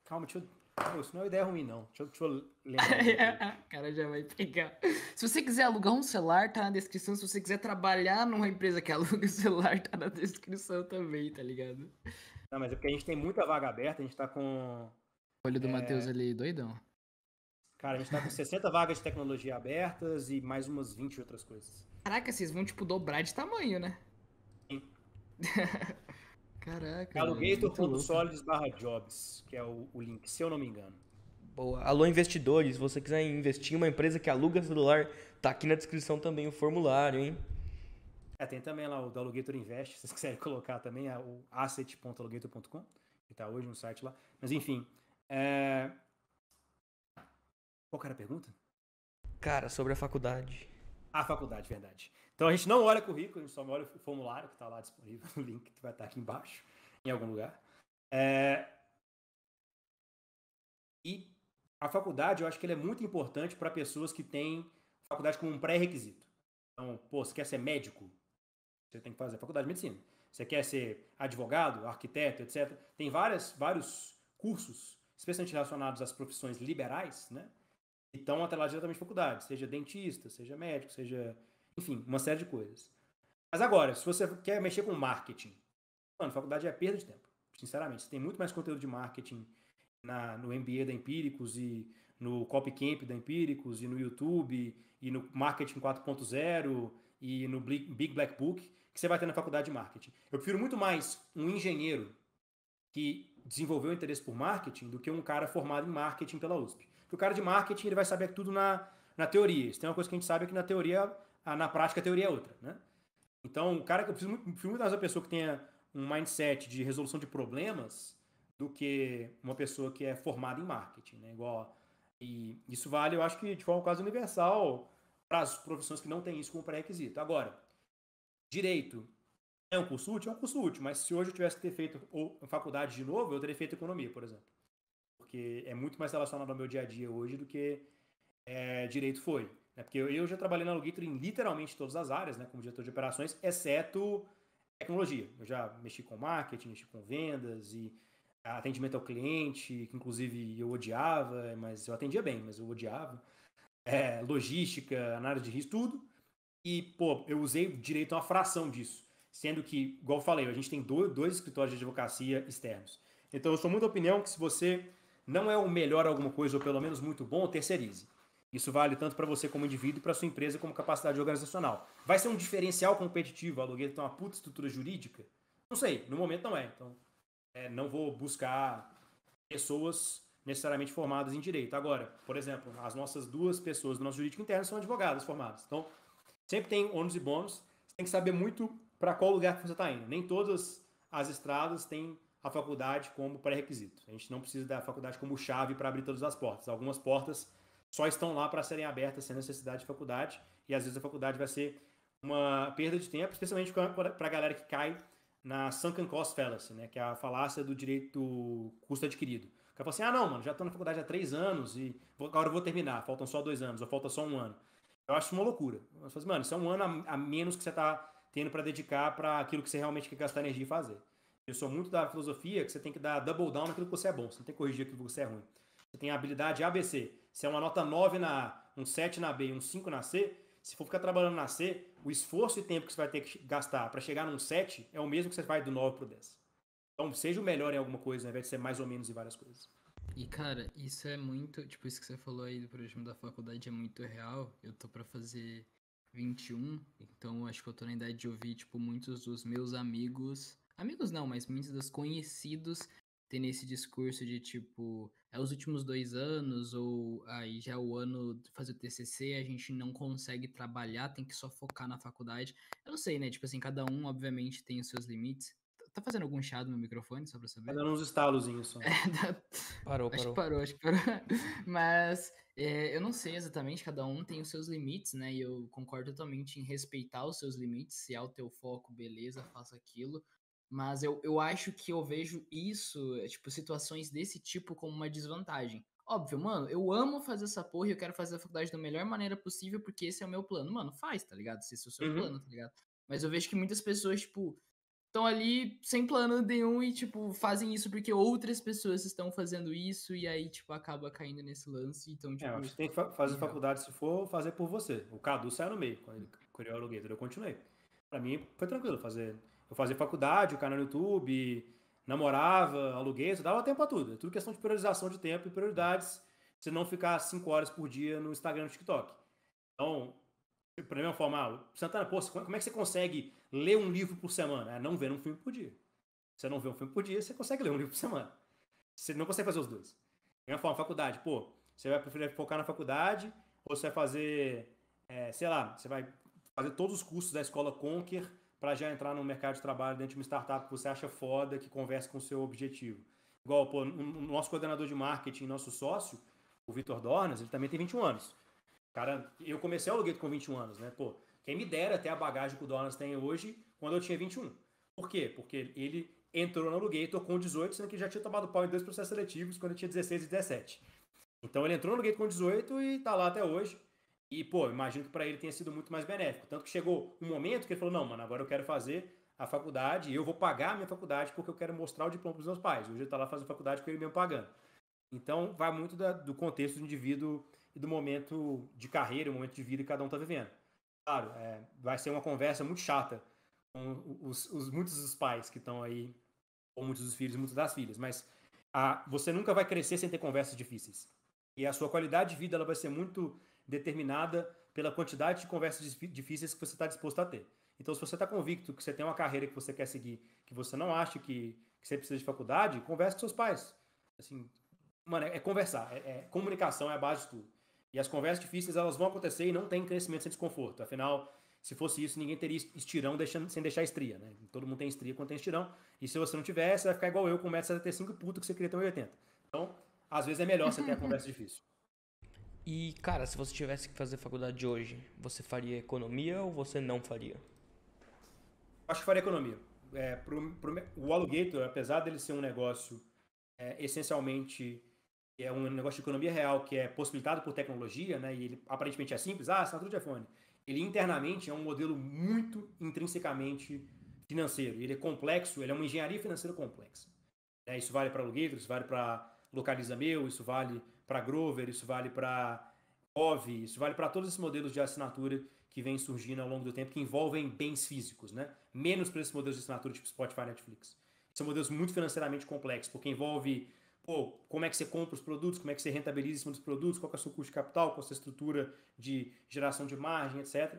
calma, deixa eu. Não, isso não é ideia ruim, não. Deixa, deixa eu lembrar. o cara já vai pegar. Se você quiser alugar um celular, tá na descrição. Se você quiser trabalhar numa empresa que aluga celular, tá na descrição também, tá ligado? Não, mas é porque a gente tem muita vaga aberta, a gente tá com. O olho do é... Matheus ali, doidão. Cara, a gente tá com 60 vagas de tecnologia abertas e mais umas 20 outras coisas. Caraca, vocês vão, tipo, dobrar de tamanho, né? Caraca. Alugator.solids barra jobs, que é o, o, link, se eu não me engano. Boa. Alô, investidores, se você quiser investir em uma empresa que aluga celular, tá aqui na descrição também o formulário, hein? É, tem também lá o do Alugator Invest, se vocês quiserem colocar também, é o asset.alugator.com, que tá hoje no site lá. Mas enfim. É... Qual era a pergunta? Cara, sobre a faculdade. A faculdade, verdade. Então a gente não olha currículo, a gente só olha o formulário que está lá disponível, o link que vai estar tá aqui embaixo, em algum lugar. É... E a faculdade, eu acho que ela é muito importante para pessoas que têm faculdade como um pré-requisito. Então, pô, você quer ser médico? Você tem que fazer faculdade de medicina. Você quer ser advogado, arquiteto, etc. Tem várias, vários cursos, especialmente relacionados às profissões liberais, né? Então, até lá diretamente faculdade, seja dentista, seja médico, seja enfim, uma série de coisas. Mas agora, se você quer mexer com marketing, mano, faculdade é perda de tempo. Sinceramente, você tem muito mais conteúdo de marketing na, no MBA da Empíricos e no Copy Camp da Empíricos e no YouTube e no Marketing 4.0 e no Big Black Book que você vai ter na faculdade de marketing. Eu prefiro muito mais um engenheiro que desenvolveu interesse por marketing do que um cara formado em marketing pela USP. Porque o cara de marketing ele vai saber tudo na, na teoria. Isso tem uma coisa que a gente sabe é que na teoria na prática a teoria é outra, né? Então, o cara que eu preciso muito, muito mais uma pessoa que tenha um mindset de resolução de problemas do que uma pessoa que é formada em marketing, né? Igual e isso vale, eu acho que de forma quase universal para as profissões que não têm isso como pré-requisito. Agora, direito é um curso útil, é um curso útil, mas se hoje eu tivesse que ter feito ou faculdade de novo, eu teria feito economia, por exemplo. Porque é muito mais relacionado ao meu dia a dia hoje do que é, direito foi. Né? Porque eu, eu já trabalhei na Alligator em literalmente todas as áreas, né? como diretor de operações, exceto tecnologia. Eu já mexi com marketing, mexi com vendas e atendimento ao cliente, que inclusive eu odiava, mas eu atendia bem, mas eu odiava. É, logística, análise de risco, tudo. E, pô, eu usei direito a uma fração disso. Sendo que, igual eu falei, a gente tem dois, dois escritórios de advocacia externos. Então, eu sou muito da opinião que se você não é o melhor alguma coisa, ou pelo menos muito bom, terceirize. Isso vale tanto para você como indivíduo e para sua empresa como capacidade organizacional. Vai ser um diferencial competitivo o aluguel uma puta estrutura jurídica? Não sei, no momento não é. Então, é, não vou buscar pessoas necessariamente formadas em direito. Agora, por exemplo, as nossas duas pessoas do nosso jurídico interno são advogadas formadas. Então, sempre tem ônus e bônus. Você tem que saber muito para qual lugar que você está indo. Nem todas as estradas têm a faculdade como pré-requisito. A gente não precisa da faculdade como chave para abrir todas as portas. Algumas portas só estão lá para serem abertas sem necessidade de faculdade, e às vezes a faculdade vai ser uma perda de tempo, especialmente para a galera que cai na sunken cost fallacy, né, que é a falácia do direito do custo adquirido. O cara fala assim, ah não, mano, já estou na faculdade há três anos e agora eu vou terminar, faltam só dois anos, ou falta só um ano. Eu acho uma loucura. Eu falo assim, mano, isso é um ano a, menos que você está tendo para dedicar para aquilo que você realmente quer gastar energia e fazer. Eu sou muito da filosofia que você tem que dar double down naquilo que você é bom, você não tem que corrigir aquilo que você é ruim. Você tem a habilidade ABC. Se é uma nota 9 na A, um 7 na B e um 5 na C, se for ficar trabalhando na C, o esforço e tempo que você vai ter que gastar para chegar num 7 é o mesmo que você vai do 9 o 10. Então, seja o melhor em alguma coisa, ao invés de ser mais ou menos em várias coisas. E cara, isso é muito, tipo, isso que você falou aí do programa da faculdade é muito real. Eu tô para fazer 21, então acho que eu tô na idade de ouvir, tipo, muitos dos meus amigos, amigos não, mas muitos dos conhecidos tendo esse discurso de tipo, é os últimos dois anos, ou aí já é o ano de fazer o TCC, a gente não consegue trabalhar, tem que só focar na faculdade. Eu não sei, né? Tipo assim, cada um, obviamente, tem os seus limites. Tá, tá fazendo algum chá no meu microfone, só pra saber? Tá dando uns estalozinhos só. É, tá... Parou, acho parou. parou. Acho que parou, Mas é, eu não sei exatamente, cada um tem os seus limites, né? E eu concordo totalmente em respeitar os seus limites. Se é o teu foco, beleza, faça aquilo. Mas eu, eu acho que eu vejo isso, eh, tipo, situações desse tipo como uma desvantagem. Óbvio, mano, eu amo fazer essa porra e eu quero fazer a faculdade da melhor maneira possível porque esse é o meu plano. Mano, faz, tá ligado? Se esse é o seu uhum. plano, tá ligado? Mas eu vejo que muitas pessoas, tipo, estão ali sem plano nenhum e, tipo, fazem isso porque outras pessoas estão fazendo isso e aí, tipo, acaba caindo nesse lance. Então, é, tipo. É, acho que tem que fa fazer legal. faculdade se for fazer por você. O Cadu saiu no meio quando ele criou o eu continuei. Pra mim foi tranquilo fazer eu fazia faculdade, o canal no YouTube, namorava, aluguei, dava tempo a tudo. É tudo questão de priorização de tempo e prioridades. se não ficar cinco horas por dia no Instagram e no TikTok. Então, para mim é uma forma, ah, Santana, pô, é, como é que você consegue ler um livro por semana? É não ver um filme por dia. Você não vê um filme por dia, você consegue ler um livro por semana. Você não consegue fazer os dois. É uma forma, faculdade, pô, você vai preferir focar na faculdade, ou você vai fazer, é, sei lá, você vai fazer todos os cursos da escola Conquer para já entrar no mercado de trabalho dentro de uma startup que você acha foda, que converse com o seu objetivo. Igual, pô, o nosso coordenador de marketing, nosso sócio, o Vitor Dornas, ele também tem 21 anos. Cara, eu comecei o aluguel com 21 anos, né? Pô, quem me dera ter a bagagem que o Dornas tem hoje quando eu tinha 21. Por quê? Porque ele entrou no aluguel com 18, sendo que já tinha tomado pau em dois processos seletivos quando eu tinha 16 e 17. Então ele entrou no aluguel com 18 e tá lá até hoje. E, pô, imagino que para ele tenha sido muito mais benéfico. Tanto que chegou um momento que ele falou: não, mano, agora eu quero fazer a faculdade e eu vou pagar a minha faculdade porque eu quero mostrar o diploma para os meus pais. Hoje ele está lá fazendo faculdade com ele mesmo pagando. Então, vai muito da, do contexto do indivíduo e do momento de carreira, o momento de vida que cada um está vivendo. Claro, é, vai ser uma conversa muito chata com os, os muitos dos pais que estão aí, ou muitos dos filhos e muitas das filhas, mas a, ah, você nunca vai crescer sem ter conversas difíceis. E a sua qualidade de vida ela vai ser muito determinada pela quantidade de conversas difíceis que você está disposto a ter. Então, se você está convicto que você tem uma carreira que você quer seguir, que você não acha que, que você precisa de faculdade, converse com seus pais. Assim, mano, é, é conversar, é, é, comunicação é a base de tudo. E as conversas difíceis elas vão acontecer e não tem crescimento sem desconforto. Afinal, se fosse isso, ninguém teria estirão deixando, sem deixar estria, né? Todo mundo tem estria quando tem estirão. E se você não tiver, você vai ficar igual eu com 1,75m puto que você queria ter 1,80m. Então, às vezes é melhor você ter a conversa difícil. E, cara, se você tivesse que fazer faculdade hoje, você faria economia ou você não faria? Acho que faria economia. É, pro, pro, o Alligator, apesar dele ser um negócio é, essencialmente é um negócio de economia real que é possibilitado por tecnologia, né? E ele aparentemente é simples, ah, assinatura de iPhone. Ele internamente é um modelo muito intrinsecamente financeiro. Ele é complexo, ele é uma engenharia financeira complexa. Né, isso vale para Alligator, isso vale para Localiza Meu, isso vale para Grover, isso vale para OVE, isso vale para todos esses modelos de assinatura que vêm surgindo ao longo do tempo, que envolvem bens físicos, né? Menos para esses modelos de assinatura tipo Spotify, Netflix. São modelos muito financeiramente complexos, porque envolve pô, como é que você compra os produtos, como é que você rentabiliza em cima dos produtos, qual é o seu custo de capital, qual é a sua estrutura de geração de margem, etc.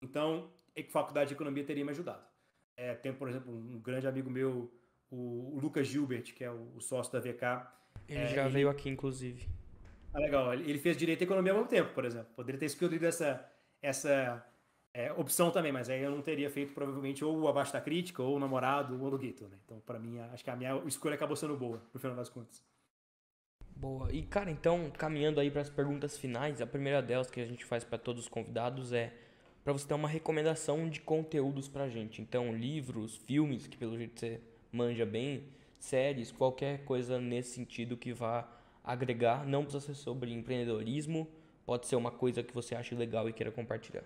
Então, a faculdade de economia teria me ajudado. É, tem, por exemplo, um grande amigo meu, o, Lucas Gilbert, que é o, sócio da VK. Ele é, já ele... veio aqui, inclusive. Ah, legal. Ele fez direito e economia ao mesmo tempo, por exemplo. Poderia ter escolhido essa, essa é, opção também, mas aí eu não teria feito provavelmente ou o Abaixo da Crítica, ou o Namorado, ou o Luguito, né? Então, para mim, acho que a minha escolha acabou sendo boa, no final das contas. Boa. E, cara, então, caminhando aí para as perguntas finais, a primeira delas que a gente faz para todos os convidados é para você ter uma recomendação de conteúdos para gente. Então, livros, filmes, que pelo jeito você manja bem, séries, qualquer coisa nesse sentido que vá agregar, não precisa ser sobre empreendedorismo, pode ser uma coisa que você acha legal e queira compartilhar.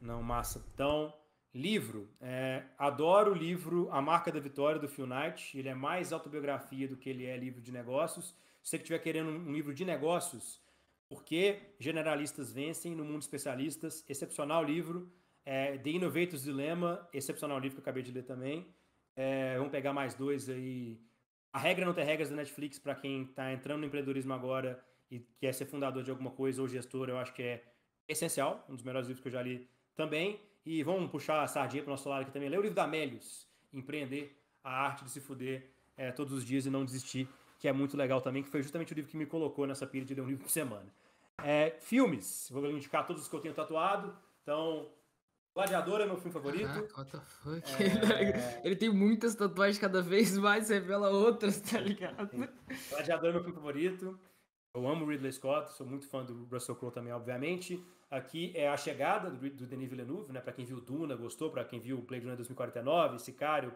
Não, massa. Então, livro. É, adoro o livro A Marca da Vitória, do Phil Knight. Ele é mais autobiografia do que ele é livro de negócios. Se você estiver querendo um livro de negócios, porque generalistas vencem no mundo especialistas, excepcional livro. É, The Innovator's Dilemma, excepcional livro que eu acabei de ler também. É, vamos pegar mais dois aí a regra não ter regras da Netflix para quem está entrando no empreendedorismo agora e quer ser fundador de alguma coisa ou gestor, eu acho que é essencial, um dos melhores livros que eu já li também. E vamos puxar a sardinha para o nosso lado aqui também. Lê o livro da Melius, Empreender, a arte de se fuder é, todos os dias e não desistir, que é muito legal também, que foi justamente o livro que me colocou nessa pilha de ler um livro por semana. É, filmes, vou indicar todos os que eu tenho tatuado. Então, Gladiador é meu filme favorito. Caraca, what the fuck? É... Ele tem muitas tatuagens cada vez mais, revela outras, tá ligado? Gladiador é meu filme favorito. Eu amo Ridley Scott, sou muito fã do Russell Crowe também, obviamente. Aqui é a chegada do, Denis Villeneuve, né? Pra quem viu Duna, gostou, pra quem viu Blade Runner 2049, Sicário,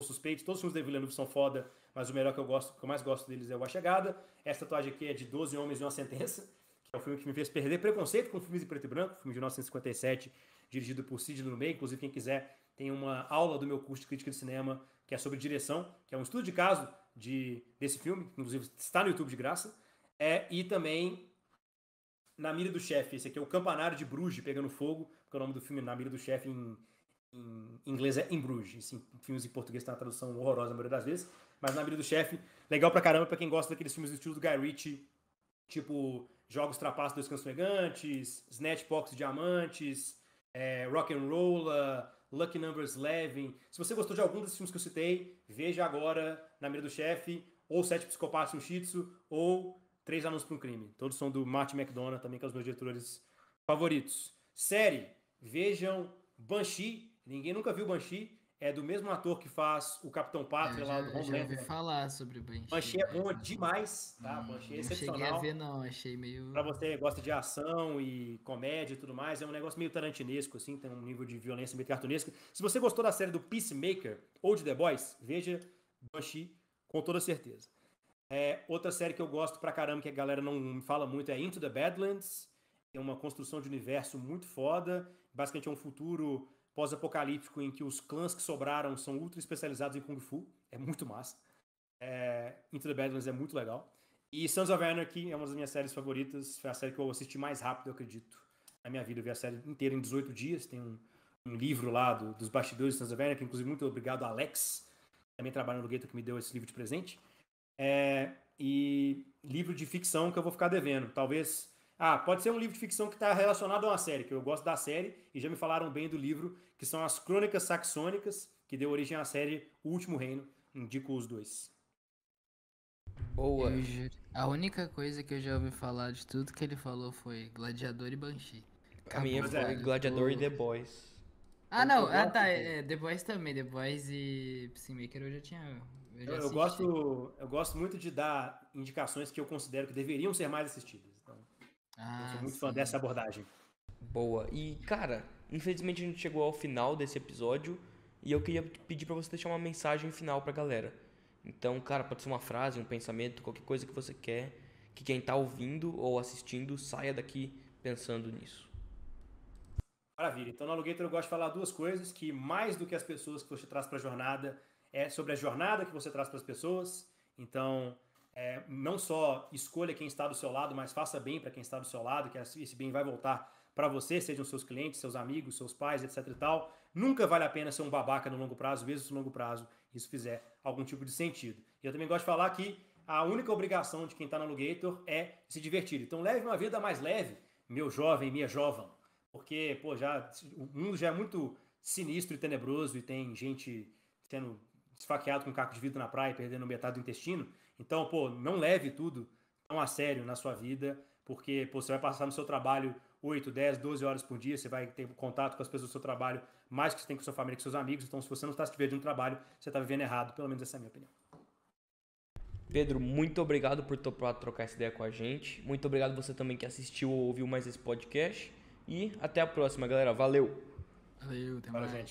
O Suspeito, todos os filmes do Denis Villeneuve são foda, mas o melhor que eu gosto, que eu mais gosto deles é o A Chegada. Essa tatuagem aqui é de 12 Homens e uma Sentença, que é um filme que me fez perder preconceito com filmes em preto e branco, filme de 1957 dirigido por Sidney Lumet. Inclusive, quem quiser, tem uma aula do meu curso de crítica de cinema, que é sobre direção, que é um estudo de caso de, desse filme, inclusive está no YouTube de graça. É, e também Na Mira do Chefe, esse aqui é o Campanário de Bruges Pegando Fogo, porque é o nome do filme Na Mira do Chefe em, em inglês é em Bruges. Sim, filmes em português tem uma tradução horrorosa na maioria das vezes, mas Na Mira do Chefe, legal pra caramba pra quem gosta daqueles filmes do estilo do Guy Ritchie, tipo Jogos Trapaços, Dois Cantos Negantes, Snatchbox Diamantes, é, Rock and Roll, uh, Lucky Numbers Levin. Se você gostou de algum desses filmes que eu citei, veja agora Na Mira do Chefe, ou Sete Psicopatas e um Shih Tzu, ou Três Anúncios para um Crime. Todos são do Martin McDonough, também que é um dos meus diretores favoritos. Série, vejam Banshee. Ninguém nunca viu Banshee é do mesmo ator que faz o Capitão Pátria lá do Homeland. Eu já ouvi falar sobre o Banshee. Banshee é bom demais, tá? Hum, Banshee é excepcional. Não cheguei a ver não, achei meio... Pra você gosta de ação e comédia e tudo mais, é um negócio meio tarantinesco, assim, tem um nível de violência meio cartunesco. Se você gostou da série do Peacemaker ou de The Boys, veja Banshee com toda certeza. É, outra série que eu gosto pra caramba, que a galera não me fala muito, é Into the Badlands. É uma construção de universo muito foda. Basicamente é um futuro pós-apocalíptico em que os clãs que sobraram são ultra especializados em Kung Fu. É muito massa. É, Into the Badlands é muito legal. E Sons of Anarchy é uma das minhas séries favoritas. Foi a série que eu assisti mais rápido, eu acredito, na minha vida. Eu vi a série inteira em 18 dias. Tem um, um livro lá do, dos bastidores de Sons of Anarchy. Inclusive, muito obrigado, Alex. Também trabalha no Gator que me deu esse livro de presente. É, e livro de ficção que eu vou ficar devendo. Talvez ah, pode ser um livro de ficção que está relacionado a uma série, que eu gosto da série, e já me falaram bem do livro, que são as Crônicas Saxônicas, que deu origem à série O Último Reino. Indico os dois. Boa. Eu, a única coisa que eu já ouvi falar de tudo que ele falou foi Gladiador e Banshee. Acabou, a minha foi é. Gladiador e The Boys. Ah, não. Ah, tá. É, The Boys também. The Boys e Maker eu já tinha. Eu, já eu, eu, gosto, eu gosto muito de dar indicações que eu considero que deveriam ser mais assistidas. Ah, eu sou ah, muito sim. fã dessa abordagem. Boa. E, cara, infelizmente a gente chegou ao final desse episódio e eu queria pedir para você deixar uma mensagem final pra galera. Então, cara, pode ser uma frase, um pensamento, qualquer coisa que você quer que quem tá ouvindo ou assistindo saia daqui pensando nisso. Maravilha. Então, no Alugator eu gosto de falar duas coisas que mais do que as pessoas que você traz para a jornada é sobre a jornada que você traz para as pessoas. Então, é, não só escolha quem está do seu lado, mas faça bem para quem está do seu lado, que esse bem vai voltar para você, sejam seus clientes, seus amigos, seus pais, etc e tal. Nunca vale a pena ser um babaca no longo prazo, mesmo se no longo prazo isso fizer algum tipo de sentido. E eu também gosto de falar que a única obrigação de quem está no Alugator é se divertir. Então leve uma vida mais leve, meu jovem, minha jovem. Porque, pô, já, o mundo já é muito sinistro e tenebroso e tem gente sendo esfaqueado com um caco de vidro na praia, perdendo metade do intestino. Então, pô, não leve tudo tão a sério na sua vida, porque pô, você vai passar no seu trabalho 8, 10, 12 horas por dia, você vai ter contato com as pessoas do seu trabalho mais que você tem com sua família, com seus amigos. Então, se você não está se divertindo no trabalho, você está vivendo errado. Pelo menos essa é a minha opinião. Pedro, muito obrigado por trocar essa ideia com a gente. Muito obrigado você também que assistiu ou ouviu mais esse podcast. E até a próxima, galera. Valeu! Valeu, até mais. Valeu, gente.